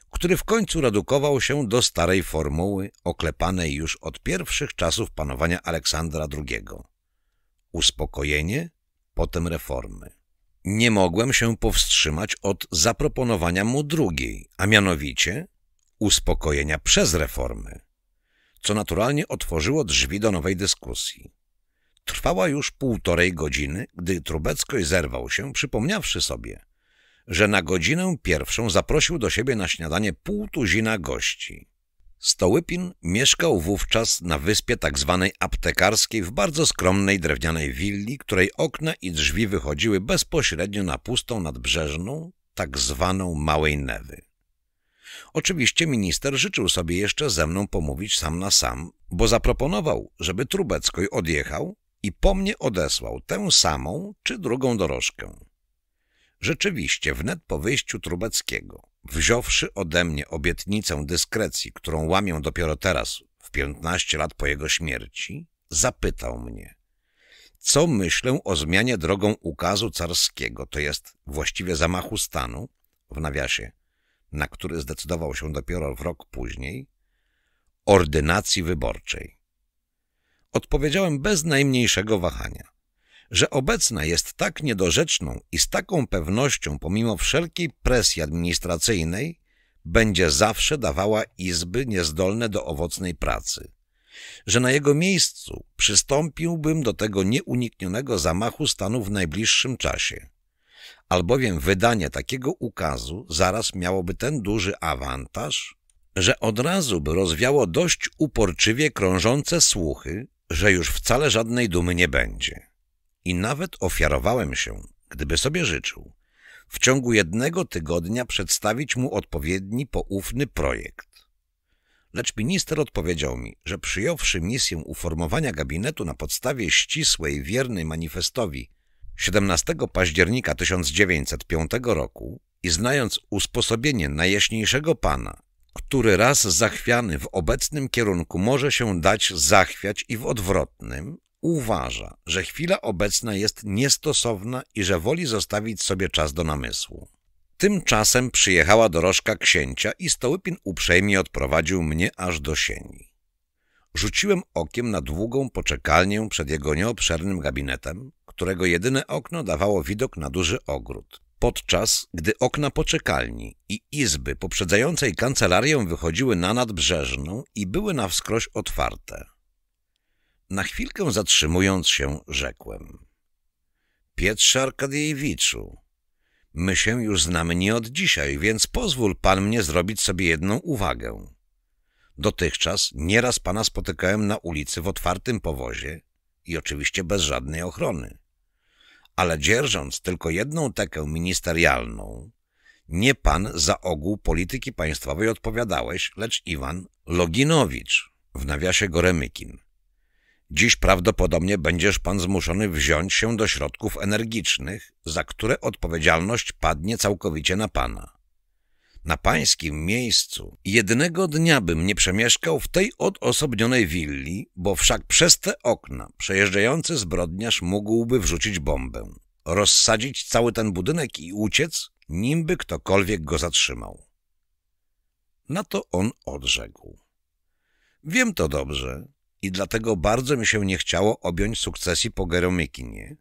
który w końcu redukował się do starej formuły oklepanej już od pierwszych czasów panowania Aleksandra II. Uspokojenie, potem reformy. Nie mogłem się powstrzymać od zaproponowania mu drugiej, a mianowicie uspokojenia przez reformy, co naturalnie otworzyło drzwi do nowej dyskusji. Trwała już półtorej godziny, gdy Trubeckoj zerwał się, przypomniawszy sobie, że na godzinę pierwszą zaprosił do siebie na śniadanie pół tuzina gości. Stołypin mieszkał wówczas na wyspie tzw. Tak aptekarskiej w bardzo skromnej drewnianej willi, której okna i drzwi wychodziły bezpośrednio na pustą nadbrzeżną, tzw. Tak Małej Newy. Oczywiście minister życzył sobie jeszcze ze mną pomówić sam na sam, bo zaproponował, żeby Trubeckoj odjechał, i po mnie odesłał tę samą czy drugą dorożkę. Rzeczywiście, wnet po wyjściu Trubeckiego, wziąwszy ode mnie obietnicę dyskrecji, którą łamię dopiero teraz, w piętnaście lat po jego śmierci, zapytał mnie, co myślę o zmianie drogą ukazu carskiego, to jest właściwie zamachu stanu, w nawiasie, na który zdecydował się dopiero w rok później, ordynacji wyborczej. Odpowiedziałem bez najmniejszego wahania, że obecna jest tak niedorzeczną i z taką pewnością, pomimo wszelkiej presji administracyjnej, będzie zawsze dawała izby niezdolne do owocnej pracy. Że na jego miejscu przystąpiłbym do tego nieuniknionego zamachu stanu w najbliższym czasie, albowiem wydanie takiego ukazu zaraz miałoby ten duży awantaż, że od razu by rozwiało dość uporczywie krążące słuchy, że już wcale żadnej dumy nie będzie. I nawet ofiarowałem się, gdyby sobie życzył, w ciągu jednego tygodnia przedstawić mu odpowiedni poufny projekt. Lecz minister odpowiedział mi, że przyjąwszy misję uformowania gabinetu na podstawie ścisłej, wiernej manifestowi 17 października 1905 roku i znając usposobienie najjaśniejszego pana który raz zachwiany w obecnym kierunku może się dać zachwiać i w odwrotnym, uważa, że chwila obecna jest niestosowna i że woli zostawić sobie czas do namysłu. Tymczasem przyjechała dorożka księcia i Stołypin uprzejmie odprowadził mnie aż do sieni. Rzuciłem okiem na długą poczekalnię przed jego nieobszernym gabinetem, którego jedyne okno dawało widok na duży ogród podczas gdy okna poczekalni i izby poprzedzającej kancelarię wychodziły na nadbrzeżną i były na wskroś otwarte. Na chwilkę zatrzymując się, rzekłem. Pietrze Arkadiejewiczu, my się już znamy nie od dzisiaj, więc pozwól pan mnie zrobić sobie jedną uwagę. Dotychczas nieraz pana spotykałem na ulicy w otwartym powozie i oczywiście bez żadnej ochrony ale dzierżąc tylko jedną tekę ministerialną, nie pan za ogół polityki państwowej odpowiadałeś, lecz Iwan Loginowicz, w nawiasie Goremykin. Dziś prawdopodobnie będziesz pan zmuszony wziąć się do środków energicznych, za które odpowiedzialność padnie całkowicie na pana na pańskim miejscu jednego dnia bym nie przemieszkał w tej odosobnionej willi, bo wszak przez te okna przejeżdżający zbrodniarz mógłby wrzucić bombę, rozsadzić cały ten budynek i uciec, nimby ktokolwiek go zatrzymał. Na to on odrzekł. Wiem to dobrze i dlatego bardzo mi się nie chciało objąć sukcesji po Geromykinie,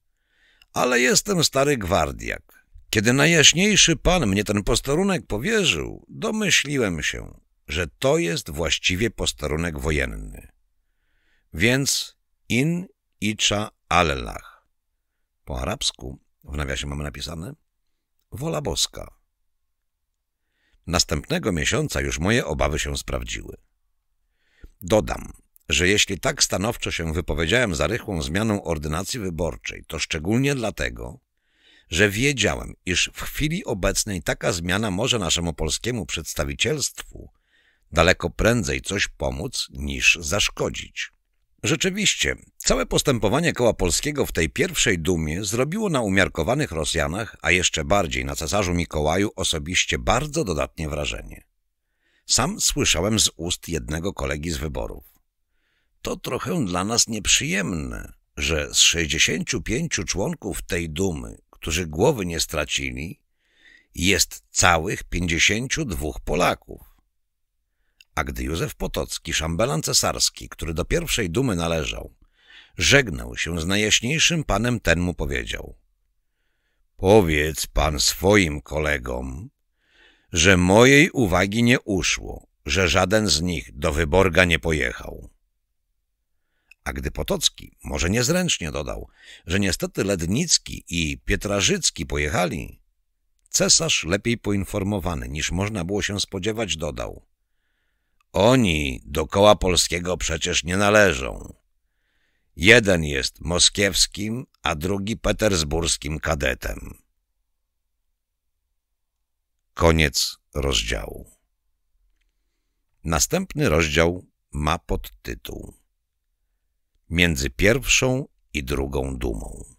ale jestem stary gwardiak kiedy najjaśniejszy pan mnie ten posterunek powierzył, domyśliłem się, że to jest właściwie posterunek wojenny. Więc in icza Allah. Po arabsku, w nawiasie mamy napisane, wola boska. Następnego miesiąca już moje obawy się sprawdziły. Dodam, że jeśli tak stanowczo się wypowiedziałem za rychłą zmianą ordynacji wyborczej, to szczególnie dlatego, że wiedziałem, iż w chwili obecnej taka zmiana może naszemu polskiemu przedstawicielstwu daleko prędzej coś pomóc niż zaszkodzić. Rzeczywiście, całe postępowanie koła polskiego w tej pierwszej dumie zrobiło na umiarkowanych Rosjanach, a jeszcze bardziej na cesarzu Mikołaju osobiście bardzo dodatnie wrażenie. Sam słyszałem z ust jednego kolegi z wyborów. To trochę dla nas nieprzyjemne, że z 65 członków tej dumy którzy głowy nie stracili, jest całych 52 Polaków. A gdy Józef Potocki, szambelan cesarski, który do pierwszej dumy należał, żegnał się z najjaśniejszym panem, ten mu powiedział — Powiedz pan swoim kolegom, że mojej uwagi nie uszło, że żaden z nich do Wyborga nie pojechał. A gdy Potocki, może niezręcznie dodał, że niestety Lednicki i Pietrażycki pojechali, cesarz lepiej poinformowany niż można było się spodziewać dodał. Oni do koła polskiego przecież nie należą. Jeden jest moskiewskim, a drugi petersburskim kadetem. Koniec rozdziału. Następny rozdział ma podtytuł między pierwszą i drugą dumą.